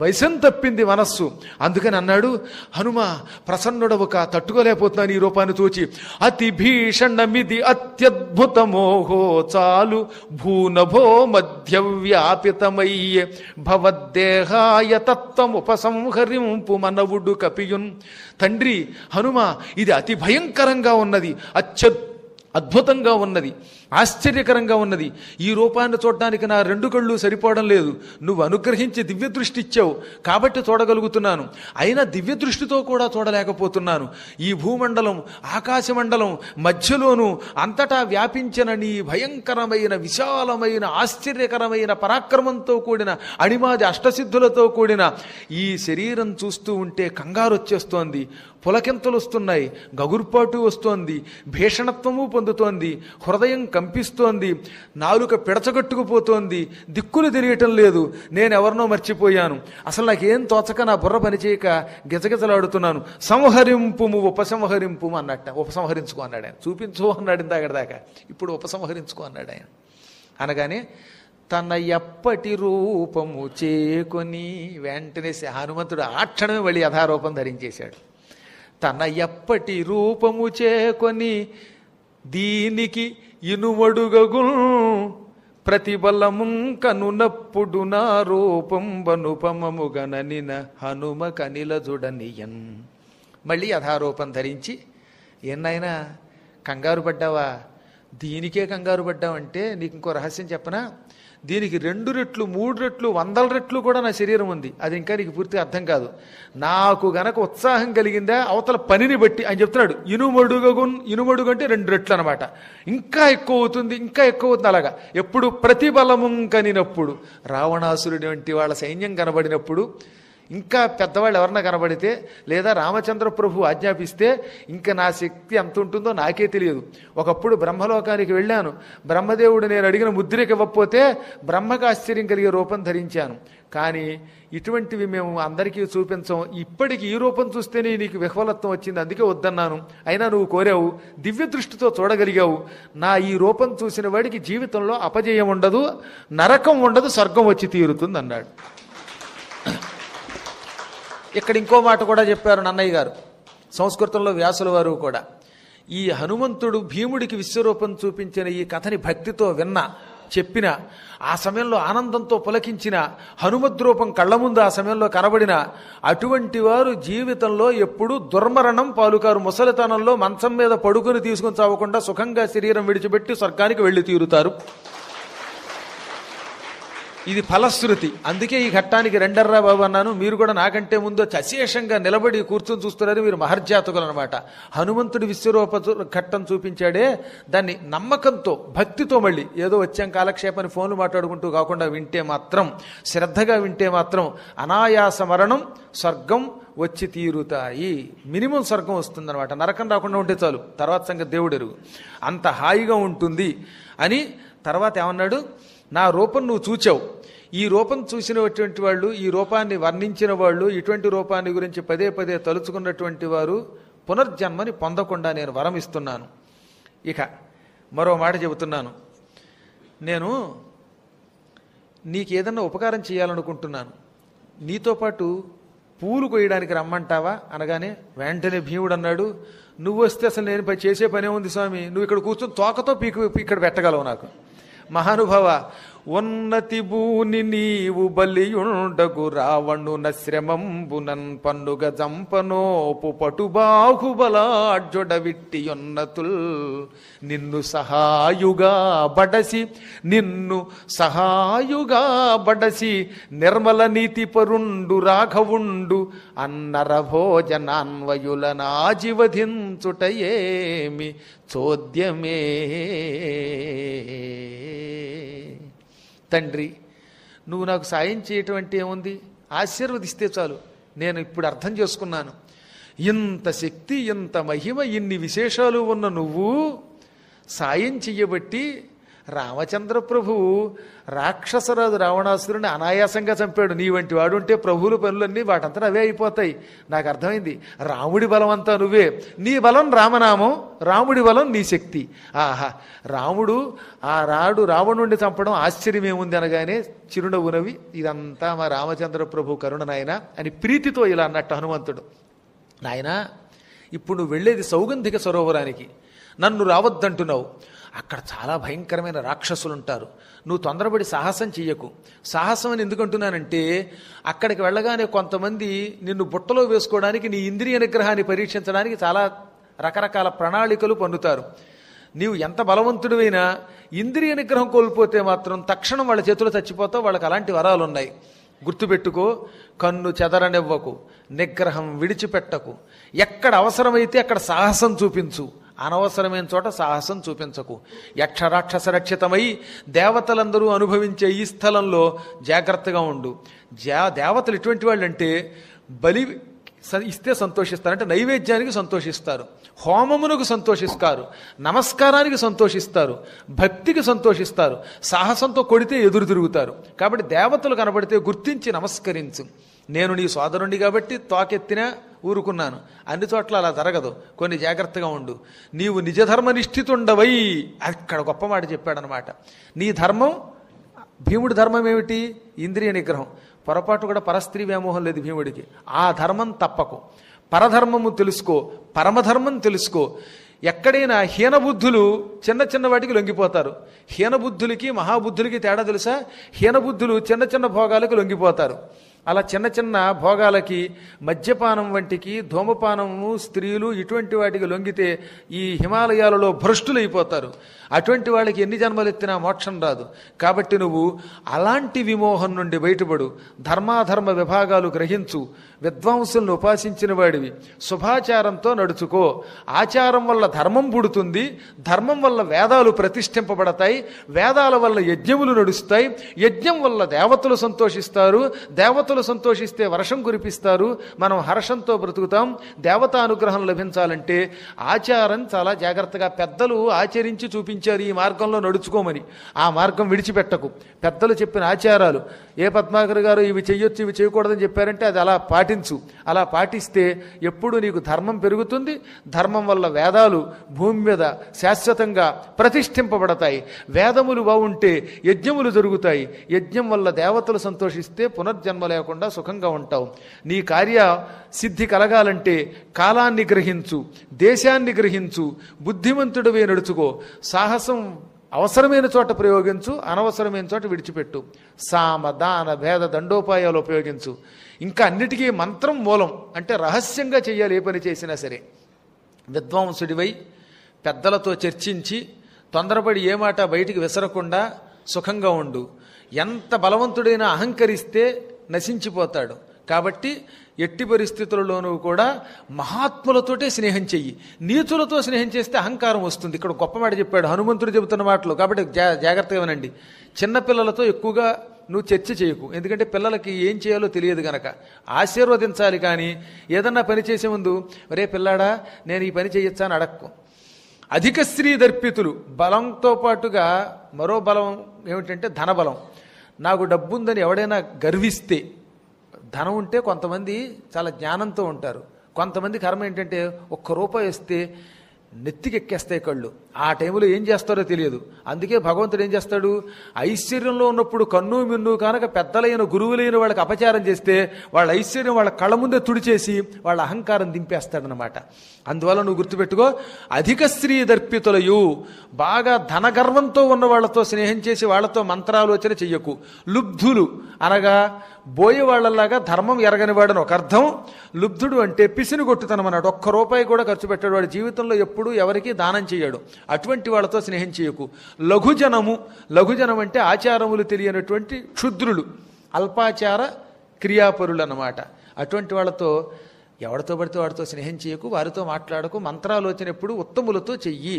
వయసం తప్పింది మనస్సు అందుకని అన్నాడు హనుమ ప్రసన్నుడవు కా తట్టుకోలేకపోతున్నాను ఈ రూపాన్ని తోచి అతి భీషణమిది అత్యద్భుతమోహో చాలు భూనభో మధ్య వ్యాపితమయ్యే భవద్దేహాయ తత్వం ఉపసంహరింపు మనవుడు కపియున్ తండ్రి హనుమ ఇది అతి భయంకరంగా ఉన్నది అత్య అద్భుతంగా ఉన్నది ఆశ్చర్యకరంగా ఉన్నది ఈ రూపాన్ని చూడటానికి నా రెండు కళ్ళు సరిపోవడం లేదు నువ్వు అనుగ్రహించి దివ్య దృష్టి ఇచ్చావు కాబట్టి చూడగలుగుతున్నాను అయినా దివ్య దృష్టితో కూడా చూడలేకపోతున్నాను ఈ భూమండలం ఆకాశమండలం మధ్యలోనూ అంతటా వ్యాపించిన నీ భయంకరమైన విశాలమైన ఆశ్చర్యకరమైన పరాక్రమంతో కూడిన అణిమాది అష్టసిద్ధులతో కూడిన ఈ శరీరం చూస్తూ ఉంటే కంగారు వచ్చేస్తోంది పులకింతలు వస్తున్నాయి గగుర్పాటు వస్తోంది భీషణత్వము పొందుతోంది హృదయం కంపిస్తోంది నాలుక పిడచగట్టుకుపోతోంది దిక్కులు తిరగటం లేదు నేను ఎవరినో మర్చిపోయాను అసలు నాకేం తోచక నా బుర్ర పనిచేయక గిజగిజలాడుతున్నాను సంహరింపుము ఉపసంహరింపు అన్నట్ట ఉపసంహరించుకో అన్నాడు ఆయన చూపించు అన్నాడు ఇందాక దాకా ఇప్పుడు ఉపసంహరించుకో అన్నాడు ఆయన అనగానే తన ఎప్పటి రూపము చేకొని వెంటనే హనుమంతుడు ఆ క్షణమే మళ్ళీ యథారూపం ధరించేశాడు తన ఎప్పటి రూపము చేకొని దీనికి ఇనుమడుగగుల్ ప్రతిబలముం కనునప్పుడు నా రూపంబనుపమముగననిన హనుమ కనిలజుడనియన్ మళ్ళీ యథారూపం ధరించి ఏనాయనా కంగారు పడ్డావా దీనికే కంగారు పడ్డావంటే నీకు ఇంకో రహస్యం చెప్పనా దీనికి రెండు రెట్లు మూడు రెట్లు వందల రెట్లు కూడా నా శరీరం ఉంది అది ఇంకా నీకు పూర్తిగా అర్థం కాదు నాకు గనక ఉత్సాహం కలిగిందా అవతల పనిని బట్టి అని చెప్తున్నాడు ఇనుమడుగు ఇనుమడుగు అంటే రెండు రెట్లు అనమాట ఇంకా ఎక్కువ అవుతుంది ఇంకా ఎక్కువ అవుతుంది అలాగా ఎప్పుడు ప్రతిబలము కనినప్పుడు రావణాసురుడి వంటి వాళ్ళ సైన్యం కనబడినప్పుడు ఇంకా పెద్దవాళ్ళు ఎవరన్నా కనబడితే లేదా రామచంద్ర ప్రభు ఆజ్ఞాపిస్తే ఇంకా నా శక్తి ఎంత ఉంటుందో నాకే తెలియదు ఒకప్పుడు బ్రహ్మలోకానికి వెళ్ళాను బ్రహ్మదేవుడు నేను అడిగిన ముద్రిక ఇవ్వకపోతే బ్రహ్మకు ఆశ్చర్యం కలిగే రూపం ధరించాను కానీ ఇటువంటివి మేము అందరికీ చూపించం ఇప్పటికి ఈ రూపం చూస్తేనే నీకు విహ్వలత్వం వచ్చింది అందుకే వద్దన్నాను అయినా నువ్వు కోరావు దివ్య దృష్టితో చూడగలిగావు నా ఈ రూపం చూసిన వాడికి జీవితంలో అపజయం ఉండదు నరకం ఉండదు స్వర్గం వచ్చి తీరుతుంది అన్నాడు ఇక్కడ ఇంకో మాట కూడా చెప్పారు నన్నయ్య గారు సంస్కృతంలో వ్యాసుల వారు కూడా ఈ హనుమంతుడు భీముడికి విశ్వరూపం చూపించిన ఈ కథని భక్తితో విన్న చెప్పిన ఆ సమయంలో ఆనందంతో పులకించిన హనుమద్రూపం కళ్ళ ముందు ఆ సమయంలో కనబడిన అటువంటి వారు జీవితంలో ఎప్పుడూ దుర్మరణం పాలుకారు ముసలితనంలో మంచం మీద పడుకుని తీసుకుని చావకుండా సుఖంగా శరీరం విడిచిపెట్టి స్వర్గానికి వెళ్ళి తీరుతారు ఇది ఫలశ్రుతి అందుకే ఈ ఘట్టానికి రెండర్రా బాబు అన్నాను మీరు కూడా నాకంటే ముందు అశేషంగా నిలబడి కూర్చొని చూస్తున్నారు మీరు మహర్జాతకులు అనమాట హనుమంతుడి విశ్వరూప ఘట్టం చూపించాడే దాన్ని నమ్మకంతో భక్తితో మళ్ళీ ఏదో వచ్చాం కాలక్షేపాన్ని ఫోన్లు మాట్లాడుకుంటూ కాకుండా వింటే మాత్రం శ్రద్ధగా వింటే మాత్రం అనాయాస మరణం స్వర్గం వచ్చి తీరుతాయి మినిమం స్వర్గం వస్తుందన్నమాట నరకం రాకుండా ఉంటే చాలు తర్వాత సంగతి దేవుడెరుగు అంత హాయిగా ఉంటుంది అని తర్వాత ఏమన్నాడు నా రూపం నువ్వు చూచావు ఈ రూపం చూసినటువంటి వాళ్ళు ఈ రూపాన్ని వర్ణించిన వాళ్ళు ఇటువంటి రూపాన్ని గురించి పదే పదే తలుచుకున్నటువంటి వారు పునర్జన్మని పొందకుండా నేను వరం ఇస్తున్నాను ఇక మరో మాట చెబుతున్నాను నేను నీకేదన్నా ఉపకారం చేయాలనుకుంటున్నాను నీతో పాటు పూలు కొయ్యడానికి రమ్మంటావా అనగానే వెంటనే భీముడు అన్నాడు నువ్వు వస్తే అసలు నేను చేసే పనే ఉంది స్వామి నువ్వు ఇక్కడ కూర్చొని తోకతో పీకు ఇక్కడ పెట్టగలవు నాకు ಮಹಾನುಭವ ఉన్నతి భూని నీవు బలియుండగు రావణు శ్రమంబునన్ పన్నుగ జంపనోపు విట్టి ఉన్నతుల్ నిన్ను సహాయుగా బడసి నిన్ను సహాయుగా బడసి నిర్మల నీతి పరుండు రాఘవుండు అన్నర భోజనాన్వయుల నాజివధించుటయేమి చోద్యమే తండ్రి నువ్వు నాకు సాయం చేయటం అంటే ఏముంది ఆశీర్వదిస్తే చాలు నేను ఇప్పుడు అర్థం చేసుకున్నాను ఇంత శక్తి ఇంత మహిమ ఇన్ని విశేషాలు ఉన్న నువ్వు సాయం చెయ్యబట్టి రామచంద్ర ప్రభువు రాక్షసరాజు రావణాసురుని అనాయాసంగా చంపాడు నీ వంటి వాడు ఉంటే ప్రభువుల పనులన్నీ వాటంతా అవే అయిపోతాయి నాకు అర్థమైంది రాముడి బలం అంతా నువ్వే నీ బలం రామనామం రాముడి బలం నీ శక్తి ఆహా రాముడు ఆ రాడు రావణుణ్ణి చంపడం ఆశ్చర్యమేముంది అనగానే చిరునవ్వునవి ఇదంతా మా రామచంద్ర ప్రభు కరుణ నాయన అని ప్రీతితో ఇలా అన్నట్టు హనుమంతుడు నాయనా ఇప్పుడు నువ్వు వెళ్ళేది సౌగంధిక సరోవరానికి నన్ను రావద్దంటున్నావు అక్కడ చాలా భయంకరమైన రాక్షసులు ఉంటారు నువ్వు తొందరపడి సాహసం చెయ్యకు సాహసం అని ఎందుకంటున్నానంటే అక్కడికి వెళ్ళగానే కొంతమంది నిన్ను బుట్టలో వేసుకోవడానికి నీ ఇంద్రియ నిగ్రహాన్ని పరీక్షించడానికి చాలా రకరకాల ప్రణాళికలు పన్నుతారు నీవు ఎంత బలవంతుడివైనా ఇంద్రియ నిగ్రహం కోల్పోతే మాత్రం తక్షణం వాళ్ళ చేతిలో చచ్చిపోతావు వాళ్ళకి అలాంటి వరాలు ఉన్నాయి గుర్తుపెట్టుకో కన్ను చెదరనివ్వకు నిగ్రహం విడిచిపెట్టకు ఎక్కడ అవసరమైతే అక్కడ సాహసం చూపించు అనవసరమైన చోట సాహసం చూపించకు యక్షరాక్షస రక్షితమై దేవతలందరూ అనుభవించే ఈ స్థలంలో జాగ్రత్తగా ఉండు జా దేవతలు ఎటువంటి వాళ్ళు అంటే బలి ఇస్తే సంతోషిస్తారు అంటే నైవేద్యానికి సంతోషిస్తారు హోమమునకు సంతోషిస్తారు నమస్కారానికి సంతోషిస్తారు భక్తికి సంతోషిస్తారు సాహసంతో కొడితే ఎదురు తిరుగుతారు కాబట్టి దేవతలు కనబడితే గుర్తించి నమస్కరించు నేను నీ సోదరుణ్ణి కాబట్టి తోకెత్తినా ఊరుకున్నాను అన్ని చోట్ల అలా జరగదు కొన్ని జాగ్రత్తగా ఉండు నీవు నిజధర్మనిష్ఠితుండవై అక్కడ గొప్ప మాట చెప్పాడనమాట నీ ధర్మం భీముడి ధర్మం ఏమిటి ఇంద్రియ నిగ్రహం పొరపాటు కూడా పరస్త్రీ వ్యామోహం లేదు భీముడికి ఆ ధర్మం తప్పకు పరధర్మము తెలుసుకో పరమధర్మం తెలుసుకో ఎక్కడైనా హీనబుద్ధులు చిన్న చిన్న వాటికి లొంగిపోతారు హీనబుద్ధులకి మహాబుద్ధులకి తేడా తెలుసా హీనబుద్ధులు చిన్న చిన్న భోగాలకు లొంగిపోతారు అలా చిన్న చిన్న భోగాలకి మద్యపానం వంటికి ధూమపానము స్త్రీలు ఇటువంటి వాటికి లొంగితే ఈ హిమాలయాలలో భ్రష్టులైపోతారు అటువంటి వాళ్ళకి ఎన్ని జన్మలు ఎత్తినా మోక్షం రాదు కాబట్టి నువ్వు అలాంటి విమోహం నుండి బయటపడు ధర్మాధర్మ విభాగాలు గ్రహించు విద్వాంసులను ఉపాసించిన వాడివి శుభాచారంతో నడుచుకో ఆచారం వల్ల ధర్మం పుడుతుంది ధర్మం వల్ల వేదాలు ప్రతిష్ఠింపబడతాయి వేదాల వల్ల యజ్ఞములు నడుస్తాయి యజ్ఞం వల్ల దేవతలు సంతోషిస్తారు దేవత దేవతలు సంతోషిస్తే వర్షం కురిపిస్తారు మనం హర్షంతో బ్రతుకుతాం దేవత అనుగ్రహం లభించాలంటే ఆచారం చాలా జాగ్రత్తగా పెద్దలు ఆచరించి చూపించారు ఈ మార్గంలో నడుచుకోమని ఆ మార్గం విడిచిపెట్టకు పెద్దలు చెప్పిన ఆచారాలు ఏ పద్మాకర్ గారు ఇవి చేయొచ్చు ఇవి చేయకూడదని చెప్పారంటే అది అలా పాటించు అలా పాటిస్తే ఎప్పుడు నీకు ధర్మం పెరుగుతుంది ధర్మం వల్ల వేదాలు భూమి మీద శాశ్వతంగా ప్రతిష్ఠింపబడతాయి వేదములు బాగుంటే యజ్ఞములు జరుగుతాయి యజ్ఞం వల్ల దేవతలు సంతోషిస్తే పునర్జన్మ లేకుండా సుఖంగా ఉంటావు నీ కార్య సిద్ధి కలగాలంటే కాలాన్ని గ్రహించు దేశాన్ని గ్రహించు బుద్ధిమంతుడివే నడుచుకో సాహసం అవసరమైన చోట ప్రయోగించు అనవసరమైన చోట విడిచిపెట్టు సామ దాన భేద దండోపాయాలు ఉపయోగించు ఇంకా అన్నిటికీ మంత్రం మూలం అంటే రహస్యంగా చేయాలి ఏ పని చేసినా సరే విద్వాంసుడివై పెద్దలతో చర్చించి తొందరపడి ఏమాట బయటికి విసరకుండా సుఖంగా ఉండు ఎంత బలవంతుడైనా అహంకరిస్తే నశించిపోతాడు కాబట్టి ఎట్టి పరిస్థితులలోనూ కూడా మహాత్ములతోటే స్నేహం చెయ్యి నీచులతో స్నేహం చేస్తే అహంకారం వస్తుంది ఇక్కడ గొప్ప మాట చెప్పాడు హనుమంతుడు చెబుతున్న మాటలు కాబట్టి జా జాగ్రత్తగా వినండి చిన్నపిల్లలతో ఎక్కువగా నువ్వు చర్చ చేయకు ఎందుకంటే పిల్లలకి ఏం చేయాలో తెలియదు గనక ఆశీర్వదించాలి కానీ ఏదన్నా పని చేసే ముందు రే పిల్లాడా నేను ఈ పని చేయొచ్చా అని అడక్కు అధిక స్త్రీ దర్పితులు బలంతో పాటుగా మరో బలం ఏమిటంటే ధనబలం నాకు డబ్బు ఉందని ఎవడైనా గర్విస్తే ధనం ఉంటే కొంతమంది చాలా జ్ఞానంతో ఉంటారు కొంతమంది కర్మ ఏంటంటే ఒక్క రూపాయి ఇస్తే నెత్తికెక్కేస్తాయి కళ్ళు ఆ టైంలో ఏం చేస్తారో తెలియదు అందుకే భగవంతుడు ఏం చేస్తాడు ఐశ్వర్యంలో ఉన్నప్పుడు కన్ను మిన్ను కనుక పెద్దలైన గురువులైన వాళ్ళకి అపచారం చేస్తే వాళ్ళ ఐశ్వర్యం వాళ్ళ కళ్ళ ముందే తుడిచేసి వాళ్ళ అహంకారం దింపేస్తాడనమాట అందువల్ల నువ్వు గుర్తుపెట్టుకో అధిక స్త్రీ దర్పితులయు బాగా ధనగర్వంతో ఉన్న వాళ్ళతో స్నేహం చేసి వాళ్ళతో మంత్రాలోచన చెయ్యకు లుబ్ధులు అనగా బోయేవాళ్లలాగా ధర్మం ఎరగనివాడని ఒక అర్థం లుబ్ధుడు అంటే పిసిని కొట్టుతనం అన్నాడు ఒక్క రూపాయి కూడా ఖర్చు పెట్టాడు వాడి జీవితంలో ఎప్పుడూ ఎవరికి దానం చేయడు అటువంటి వాళ్ళతో స్నేహం చేయకు లఘుజనము లఘుజనం అంటే ఆచారములు తెలియనటువంటి క్షుద్రులు అల్పాచార క్రియాపరులు అన్నమాట అటువంటి వాళ్ళతో ఎవరితో పడితే వాడితో స్నేహం చేయకు వారితో మాట్లాడకు మంత్రాలోచన వచ్చినప్పుడు ఉత్తములతో చెయ్యి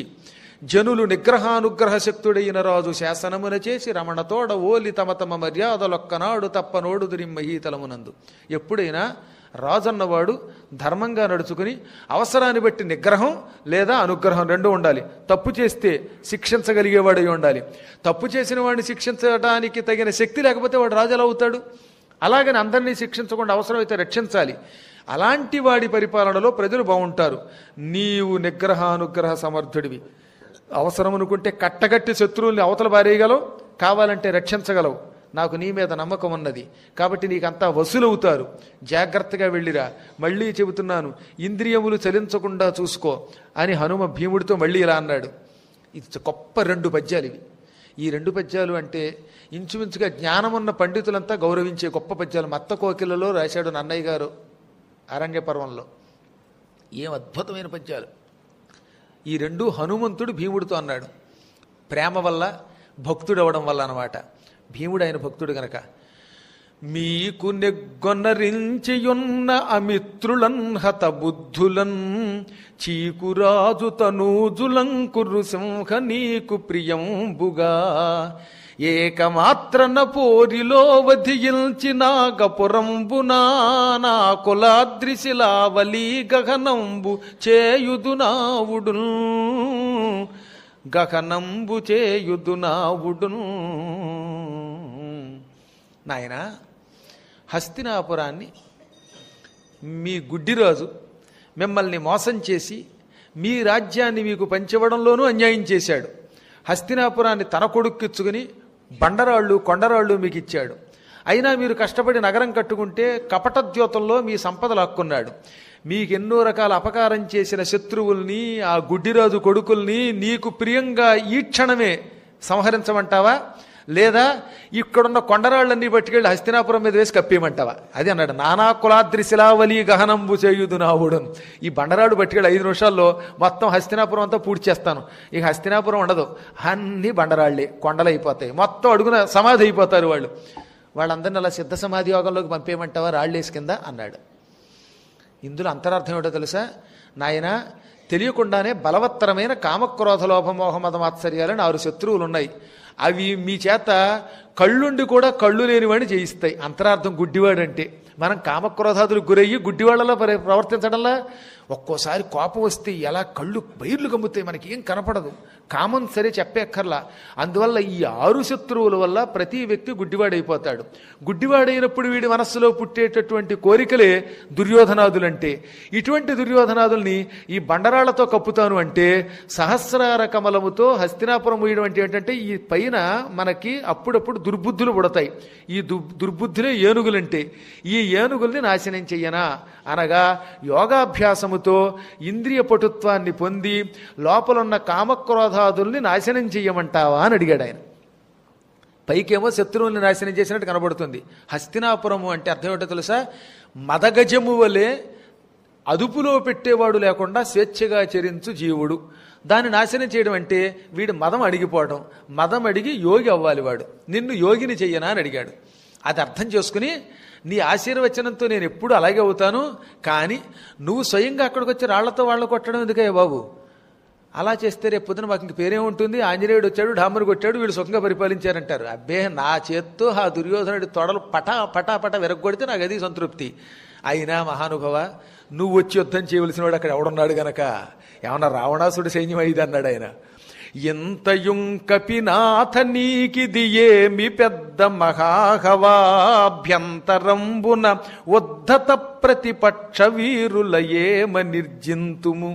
జనులు నిగ్రహానుగ్రహ శక్తుడైన రాజు శాసనమున చేసి రమణతోడ ఓలి తమ తమ మర్యాదలొక్కనాడు తప్ప నోడుదురి మహీతలమునందు ఎప్పుడైనా రాజన్నవాడు ధర్మంగా నడుచుకుని అవసరాన్ని బట్టి నిగ్రహం లేదా అనుగ్రహం రెండు ఉండాలి తప్పు చేస్తే శిక్షించగలిగేవాడై ఉండాలి తప్పు చేసిన వాడిని శిక్షించడానికి తగిన శక్తి లేకపోతే వాడు రాజులు అవుతాడు అలాగని అందరినీ శిక్షించకుండా అవసరమైతే రక్షించాలి అలాంటి వాడి పరిపాలనలో ప్రజలు బాగుంటారు నీవు నిగ్రహానుగ్రహ సమర్థుడివి అవసరం అనుకుంటే కట్టగట్టి శత్రువుల్ని అవతల పారేయగలవు కావాలంటే రక్షించగలవు నాకు నీ మీద నమ్మకం ఉన్నది కాబట్టి నీకంతా వసూలవుతారు జాగ్రత్తగా వెళ్ళిరా మళ్ళీ చెబుతున్నాను ఇంద్రియములు చలించకుండా చూసుకో అని హనుమ భీముడితో మళ్ళీ ఇలా అన్నాడు ఇది గొప్ప రెండు పద్యాలు ఇవి ఈ రెండు పద్యాలు అంటే ఇంచుమించుగా జ్ఞానమున్న పండితులంతా గౌరవించే గొప్ప పద్యాలు మత్త కోకిలలో రాశాడు నన్నయ్య గారు అరణ్య పర్వంలో ఏం అద్భుతమైన పద్యాలు ఈ రెండు హనుమంతుడు భీముడితో అన్నాడు ప్రేమ వల్ల భక్తుడు అవడం వల్ల అనమాట భీముడు ఆయన భక్తుడు గనక మీకు నెగ్గొనరించియున్న అమిత్రులన్ బుద్ధులన్ చీకురాజు తనూజులంకురు సింహ నీకు ప్రియంబుగా ఏకమాత్రన పోరిలో వధించిన గపురంబునా నా కులాద్రిశిలావలి గగనంబు చేయుదునావుడును గగనంబు చేయుదునావుడును నాయన హస్తినాపురాన్ని మీ గుడ్డిరాజు మిమ్మల్ని మోసం చేసి మీ రాజ్యాన్ని మీకు పంచవడంలోనూ అన్యాయం చేశాడు హస్తినాపురాన్ని తన కొడుక్కిచ్చుకుని బండరాళ్ళు కొండరాళ్ళు మీకు ఇచ్చాడు అయినా మీరు కష్టపడి నగరం కట్టుకుంటే కపటద్యోతంలో మీ సంపదలు హక్కున్నాడు మీకెన్నో రకాల అపకారం చేసిన శత్రువుల్ని ఆ గుడ్డిరాజు కొడుకుల్ని నీకు ప్రియంగా ఈ క్షణమే సంహరించమంటావా లేదా ఇక్కడున్న కొండరాళ్ళన్నీ పట్టుకెళ్ళి హస్తినాపురం మీద వేసి కప్పేయమంటావా అది అన్నాడు నానా కులాద్రి శిలావలి గహనంబు చేయుదు నావుడు ఈ బండరాడు పట్టుకెళ్ళి ఐదు నిమిషాల్లో మొత్తం హస్తినాపురం అంతా చేస్తాను ఇక హస్తినాపురం ఉండదు అన్నీ బండరాళ్ళే కొండలైపోతాయి మొత్తం అడుగున సమాధి అయిపోతారు వాళ్ళు వాళ్ళందరిని అలా సిద్ధ సమాధి యోగంలోకి పంపేయమంటావా రాళ్ళేసి కింద అన్నాడు ఇందులో అంతరార్థం ఏమిటో తెలుసా నాయన తెలియకుండానే బలవత్తరమైన కామక్రోధ లోభమోహ మాత్సర్యాలని ఆరు శత్రువులు ఉన్నాయి అవి మీ చేత కళ్ళుండి కూడా కళ్ళు లేనివాడిని చేయిస్తాయి అంతరార్థం గుడ్డివాడంటే మనం కామక్రోధాదులు గురయ్యి గుడ్డివాళ్ళలా ప్రవర్తించడంలా ఒక్కోసారి కోపం వస్తే ఎలా కళ్ళు బైర్లు కమ్ముతాయి మనకి ఏం కనపడదు కామం సరే చెప్పేక్కర్లా అందువల్ల ఈ ఆరు శత్రువుల వల్ల ప్రతి వ్యక్తి గుడ్డివాడైపోతాడు గుడ్డివాడైనప్పుడు వీడి మనస్సులో పుట్టేటటువంటి కోరికలే దుర్యోధనాదులంటే ఇటువంటి దుర్యోధనాదుల్ని ఈ బండరాళ్లతో కప్పుతాను అంటే సహస్రార కమలముతో హస్తినాపురం వేయడం అంటే ఏంటంటే ఈ పైన మనకి అప్పుడప్పుడు దుర్బుద్ధులు పుడతాయి ఈ దుర్బుద్ధులే ఏనుగులంటే ఈ ఏనుగుల్ని నాశనం చెయ్యనా అనగా యోగాభ్యాసము కామముతో ఇంద్రియ పటుత్వాన్ని పొంది లోపలున్న కామక్రోధాదుల్ని నాశనం చెయ్యమంటావా అని అడిగాడు ఆయన పైకేమో శత్రువుల్ని నాశనం చేసినట్టు కనబడుతుంది హస్తినాపురము అంటే అర్థం ఏంటో తెలుసా మదగజము వలె అదుపులో పెట్టేవాడు లేకుండా స్వేచ్ఛగా చరించు జీవుడు దాన్ని నాశనం చేయడం అంటే వీడు మదం అడిగిపోవడం మదం అడిగి యోగి అవ్వాలి వాడు నిన్ను యోగిని చెయ్యనా అని అడిగాడు అది అర్థం చేసుకుని నీ ఆశీర్వచనంతో నేను ఎప్పుడు అలాగే అవుతాను కానీ నువ్వు స్వయంగా అక్కడికి వచ్చి రాళ్లతో వాళ్ళు కొట్టడం ఎందుకయ్యా బాబు అలా చేస్తే రేపు పొద్దున మాకు ఇంక ఉంటుంది ఆంజనేయుడు వచ్చాడు డామరు కొట్టాడు వీళ్ళు సుఖంగా పరిపాలించారంటారు అబ్బే నా చేత్తో ఆ దుర్యోధనుడి తొడలు పటా పటా పట విరగొడితే నాకు అది సంతృప్తి అయినా మహానుభవ నువ్వు వచ్చి యుద్ధం చేయవలసిన వాడు అక్కడ ఎవడున్నాడు గనక ఏమన్నా రావణాసుడి సైన్యం అయ్యిది అన్నాడు ఆయన ఎంతయుంకపినాథ నీకిది ఏమి పెద్ద మహాహవాభ్యంతరంబున ఉద్ధత ప్రతిపక్ష వీరుల ఏమ నిర్జింతుము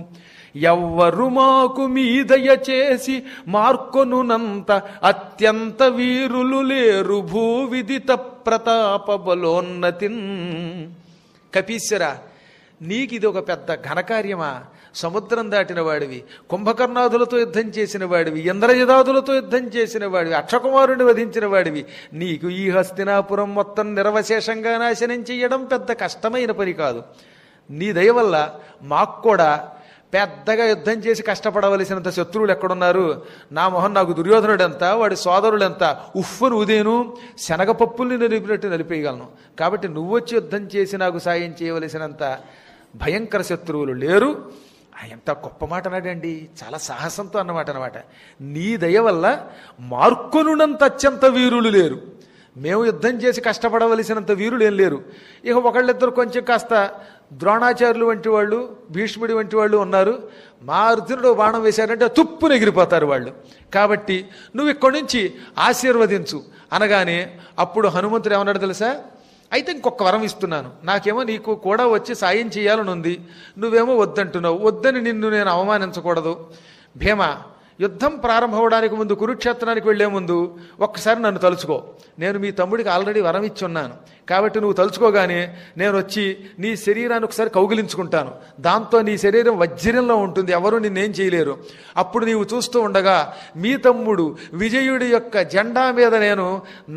ఎవ్వరు మాకు మీదయ చేసి మార్కొనునంత అత్యంత వీరులు లేరు భూవిదిత ప్రతాప బలోన్నతిన్ కపీశ్వర నీకిది ఒక పెద్ద ఘనకార్యమా సముద్రం దాటిన వాడివి కుంభకర్ణాదులతో యుద్ధం చేసిన వాడివి ఇంద్రయుధాదులతో యుద్ధం చేసిన వాడివి అక్షకుమారుని వధించిన వాడివి నీకు ఈ హస్తినాపురం మొత్తం నిరవశేషంగా నాశనం చేయడం పెద్ద కష్టమైన పని కాదు నీ దయ వల్ల మాకు కూడా పెద్దగా యుద్ధం చేసి కష్టపడవలసినంత శత్రువులు ఎక్కడున్నారు నా మొహం నాకు దుర్యోధనుడెంత వాడి సోదరుడెంత ఉఫ్ఫను ఉదేను శనగపప్పుల్ని నలిపినట్టు నలిపేయగలను కాబట్టి నువ్వొచ్చి యుద్ధం చేసి నాకు సాయం చేయవలసినంత భయంకర శత్రువులు లేరు ఎంత గొప్ప మాట అన్నాడండి చాలా సాహసంతో అన్నమాట అనమాట నీ దయ వల్ల మార్కొనున్నంత అత్యంత వీరులు లేరు మేము యుద్ధం చేసి కష్టపడవలసినంత వీరులు ఏం లేరు ఇక ఒకళ్ళిద్దరు కొంచెం కాస్త ద్రోణాచార్యులు వంటి వాళ్ళు భీష్ముడి వంటి వాళ్ళు ఉన్నారు మా అర్జునుడు బాణం వేశారంటే తుప్పు నెగిరిపోతారు వాళ్ళు కాబట్టి నువ్వు ఇక్కడి నుంచి ఆశీర్వదించు అనగానే అప్పుడు హనుమంతుడు ఏమన్నాడు తెలుసా అయితే ఇంకొక వరం ఇస్తున్నాను నాకేమో నీకు కూడా వచ్చి సాయం చేయాలని ఉంది నువ్వేమో వద్దంటున్నావు వద్దని నిన్ను నేను అవమానించకూడదు భీమ యుద్ధం ప్రారంభమవడానికి ముందు కురుక్షేత్రానికి వెళ్లే ముందు ఒక్కసారి నన్ను తలుచుకో నేను మీ తమ్ముడికి ఆల్రెడీ వరం ఇచ్చి ఉన్నాను కాబట్టి నువ్వు తలుచుకోగానే నేను వచ్చి నీ శరీరాన్ని ఒకసారి కౌగిలించుకుంటాను దాంతో నీ శరీరం వజ్రంలో ఉంటుంది ఎవరు నిన్నేం చేయలేరు అప్పుడు నీవు చూస్తూ ఉండగా మీ తమ్ముడు విజయుడి యొక్క జెండా మీద నేను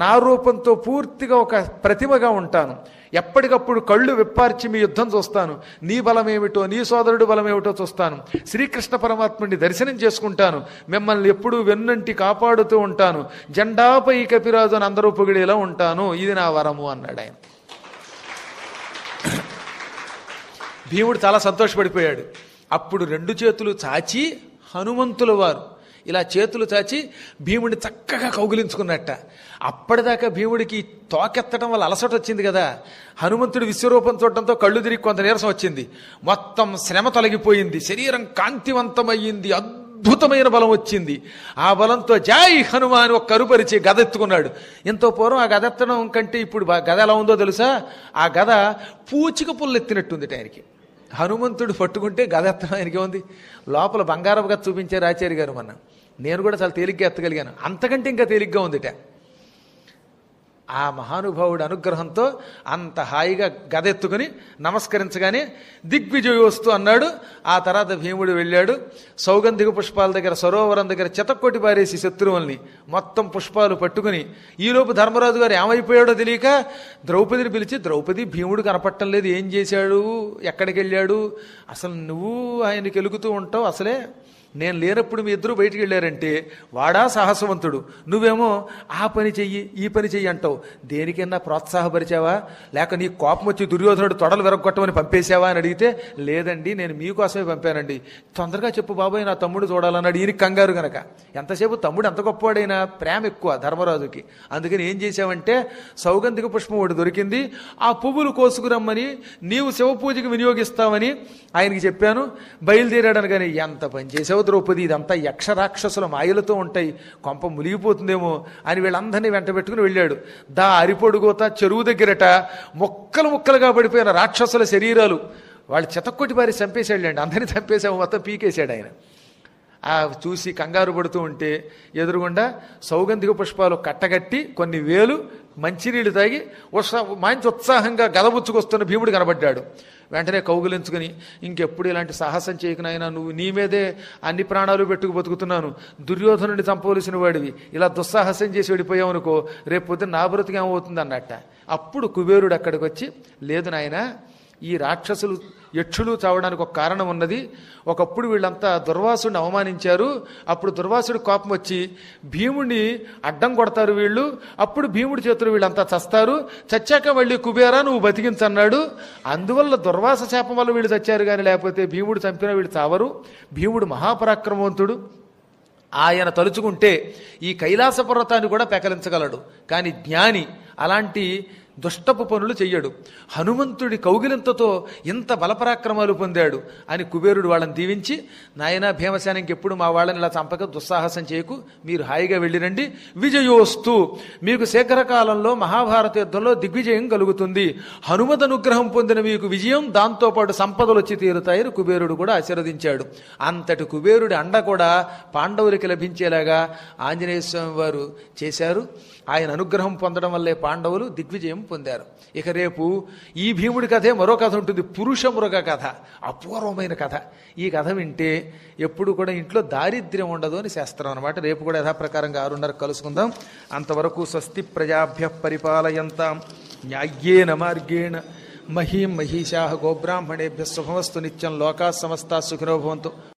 నా రూపంతో పూర్తిగా ఒక ప్రతిమగా ఉంటాను ఎప్పటికప్పుడు కళ్ళు విప్పార్చి మీ యుద్ధం చూస్తాను నీ బలమేమిటో నీ సోదరుడు బలమేమిటో చూస్తాను శ్రీకృష్ణ పరమాత్ముడిని దర్శనం చేసుకుంటాను మిమ్మల్ని ఎప్పుడూ వెన్నంటి కాపాడుతూ ఉంటాను జెండాపై కపిరాజు అని అందరూ పొగిడేలా ఉంటాను ఇది నా వరము అన్నాడు ఆయన భీముడు చాలా సంతోషపడిపోయాడు అప్పుడు రెండు చేతులు చాచి హనుమంతుల వారు ఇలా చేతులు చాచి భీముడిని చక్కగా కౌగిలించుకున్నట్ట అప్పటిదాకా భీముడికి తోకెత్తడం వల్ల అలసట వచ్చింది కదా హనుమంతుడి విశ్వరూపం చూడటంతో కళ్ళు తిరిగి కొంత నీరసం వచ్చింది మొత్తం శ్రమ తొలగిపోయింది శరీరం కాంతివంతమయ్యింది అద్భుతమైన బలం వచ్చింది ఆ బలంతో జాయి హనుమాన్ ఒక కరుపరిచి గద ఎత్తుకున్నాడు ఎంతో పూర్వం ఆ గద ఎత్తడం కంటే ఇప్పుడు గద ఎలా ఉందో తెలుసా ఆ గద పూచిక పుల్లెత్తినట్టుంది టైర్కి హనుమంతుడు పట్టుకుంటే ఆయనకి ఆయనకేముంది లోపల బంగారపు చూపించారు ఆచార్య గారు మొన్న నేను కూడా చాలా తేలిగ్గా ఎత్తగలిగాను అంతకంటే ఇంకా తేలిగ్గా ఉందిట ఆ మహానుభావుడి అనుగ్రహంతో అంత హాయిగా గదెత్తుకుని నమస్కరించగానే దిగ్విజయ వస్తూ అన్నాడు ఆ తర్వాత భీముడు వెళ్ళాడు సౌగంధిక పుష్పాల దగ్గర సరోవరం దగ్గర చితక్కొట్టి పారేసి శత్రువుల్ని మొత్తం పుష్పాలు పట్టుకుని ఈలోపు ధర్మరాజు గారు ఏమైపోయాడో తెలియక ద్రౌపదిని పిలిచి ద్రౌపది భీముడు కనపట్టం లేదు ఏం చేశాడు ఎక్కడికి వెళ్ళాడు అసలు నువ్వు ఆయనకి వెలుగుతూ ఉంటావు అసలే నేను లేనప్పుడు మీ ఇద్దరు బయటికి వెళ్ళారంటే వాడా సాహసవంతుడు నువ్వేమో ఆ పని చెయ్యి ఈ పని చెయ్యి అంటావు దేనికైనా ప్రోత్సాహపరిచావా లేక నీ కోపం వచ్చి దుర్యోధనుడు తొడలు విరగొట్టమని పంపేశావా అని అడిగితే లేదండి నేను మీకోసమే పంపానండి తొందరగా చెప్పు బాబాయ్ నా తమ్ముడు చూడాలన్నాడు ఈయన కంగారు గనక ఎంతసేపు తమ్ముడు ఎంత గొప్పవాడైనా ప్రేమ ఎక్కువ ధర్మరాజుకి అందుకని ఏం చేశావంటే సౌగంధిక పుష్పం ఒకటి దొరికింది ఆ పువ్వులు కోసుకురమ్మని నీవు పూజకి వినియోగిస్తావని ఆయనకి చెప్పాను బయలుదేరాడనగానే ఎంత పని చేసావు ద్రౌపది ఇదంతా యక్షరాక్షసుల మాయలతో ఉంటాయి కొంప మునిగిపోతుందేమో అని వీళ్ళందరినీ వెంట పెట్టుకుని వెళ్ళాడు దా అరిపొడుగోత చెరువు దగ్గరట ముక్కలు ముక్కలుగా పడిపోయిన రాక్షసుల శరీరాలు వాళ్ళు చెతక్కొట్టి వారి చంపేసాడు లేండి అందరినీ చంపేసాము మొత్తం పీకేశాడు ఆయన ఆ చూసి కంగారు పడుతూ ఉంటే ఎదురుగుండా సౌగంధిక పుష్పాలు కట్టగట్టి కొన్ని వేలు మంచినీళ్ళు తాగి ఉత్సాహ మంచి ఉత్సాహంగా గదబుచ్చుకొస్తున్న భీముడు కనబడ్డాడు వెంటనే కౌగులించుకుని ఇంకెప్పుడు ఇలాంటి సాహసం చేయకునైనా నువ్వు నీ మీదే అన్ని ప్రాణాలు పెట్టుకు బతుకుతున్నాను దుర్యోధనుడిని చంపవలసిన వాడివి ఇలా దుస్సాహసం చేసి వెళ్ళిపోయావు అనుకో రేపు పొద్దున్న నా బ్రతికేమవుతుంది అన్నట్ట అప్పుడు కుబేరుడు అక్కడికి వచ్చి లేదు నాయనా ఈ రాక్షసులు యక్షులు చావడానికి ఒక కారణం ఉన్నది ఒకప్పుడు వీళ్ళంతా దుర్వాసుడిని అవమానించారు అప్పుడు దుర్వాసుడి కోపం వచ్చి భీముడిని అడ్డం కొడతారు వీళ్ళు అప్పుడు భీముడి చేతులు వీళ్ళంతా చస్తారు చచ్చాక మళ్ళీ కుబేరా నువ్వు బతికించన్నాడు అందువల్ల దుర్వాస శాపం వల్ల వీళ్ళు చచ్చారు కానీ లేకపోతే భీముడు చంపినా వీళ్ళు చావరు భీముడు మహాపరాక్రమవంతుడు ఆయన తలుచుకుంటే ఈ కైలాస పర్వతాన్ని కూడా పెకలించగలడు కానీ జ్ఞాని అలాంటి దుష్టపు పనులు చెయ్యడు హనుమంతుడి కౌగిలింతతో ఇంత బలపరాక్రమాలు పొందాడు అని కుబేరుడు వాళ్ళని దీవించి నాయన భీమసేనకి ఎప్పుడు మా వాళ్ళని ఇలా చంపక దుస్సాహసం చేయకు మీరు హాయిగా వెళ్ళిరండి విజయోస్తు మీకు శేఖరకాలంలో మహాభారత యుద్ధంలో దిగ్విజయం కలుగుతుంది హనుమద్ అనుగ్రహం పొందిన మీకు విజయం దాంతోపాటు సంపదలు వచ్చి తీరుతాయని కుబేరుడు కూడా ఆశీర్వదించాడు అంతటి కుబేరుడి అండ కూడా పాండవులకి లభించేలాగా ఆంజనేయ స్వామి వారు చేశారు ఆయన అనుగ్రహం పొందడం వల్లే పాండవులు దిగ్విజయం పొందారు ఇక రేపు ఈ భీముడి కథే మరో కథ ఉంటుంది పురుష మృగ కథ అపూర్వమైన కథ ఈ కథ వింటే ఎప్పుడు కూడా ఇంట్లో దారిద్ర్యం ఉండదు అని శాస్త్రం అనమాట రేపు కూడా యథాప్రకారంగా ఆరున్నర కలుసుకుందాం అంతవరకు స్వస్తి ప్రజాభ్య పరిపాలయంతాం న్యాయ్యేన మార్గేణ మహీం మహిషా గోబ్రాహ్మణేభ్య శుభమస్తు నిత్యం లోకా సమస్త సుఖినో భవంతు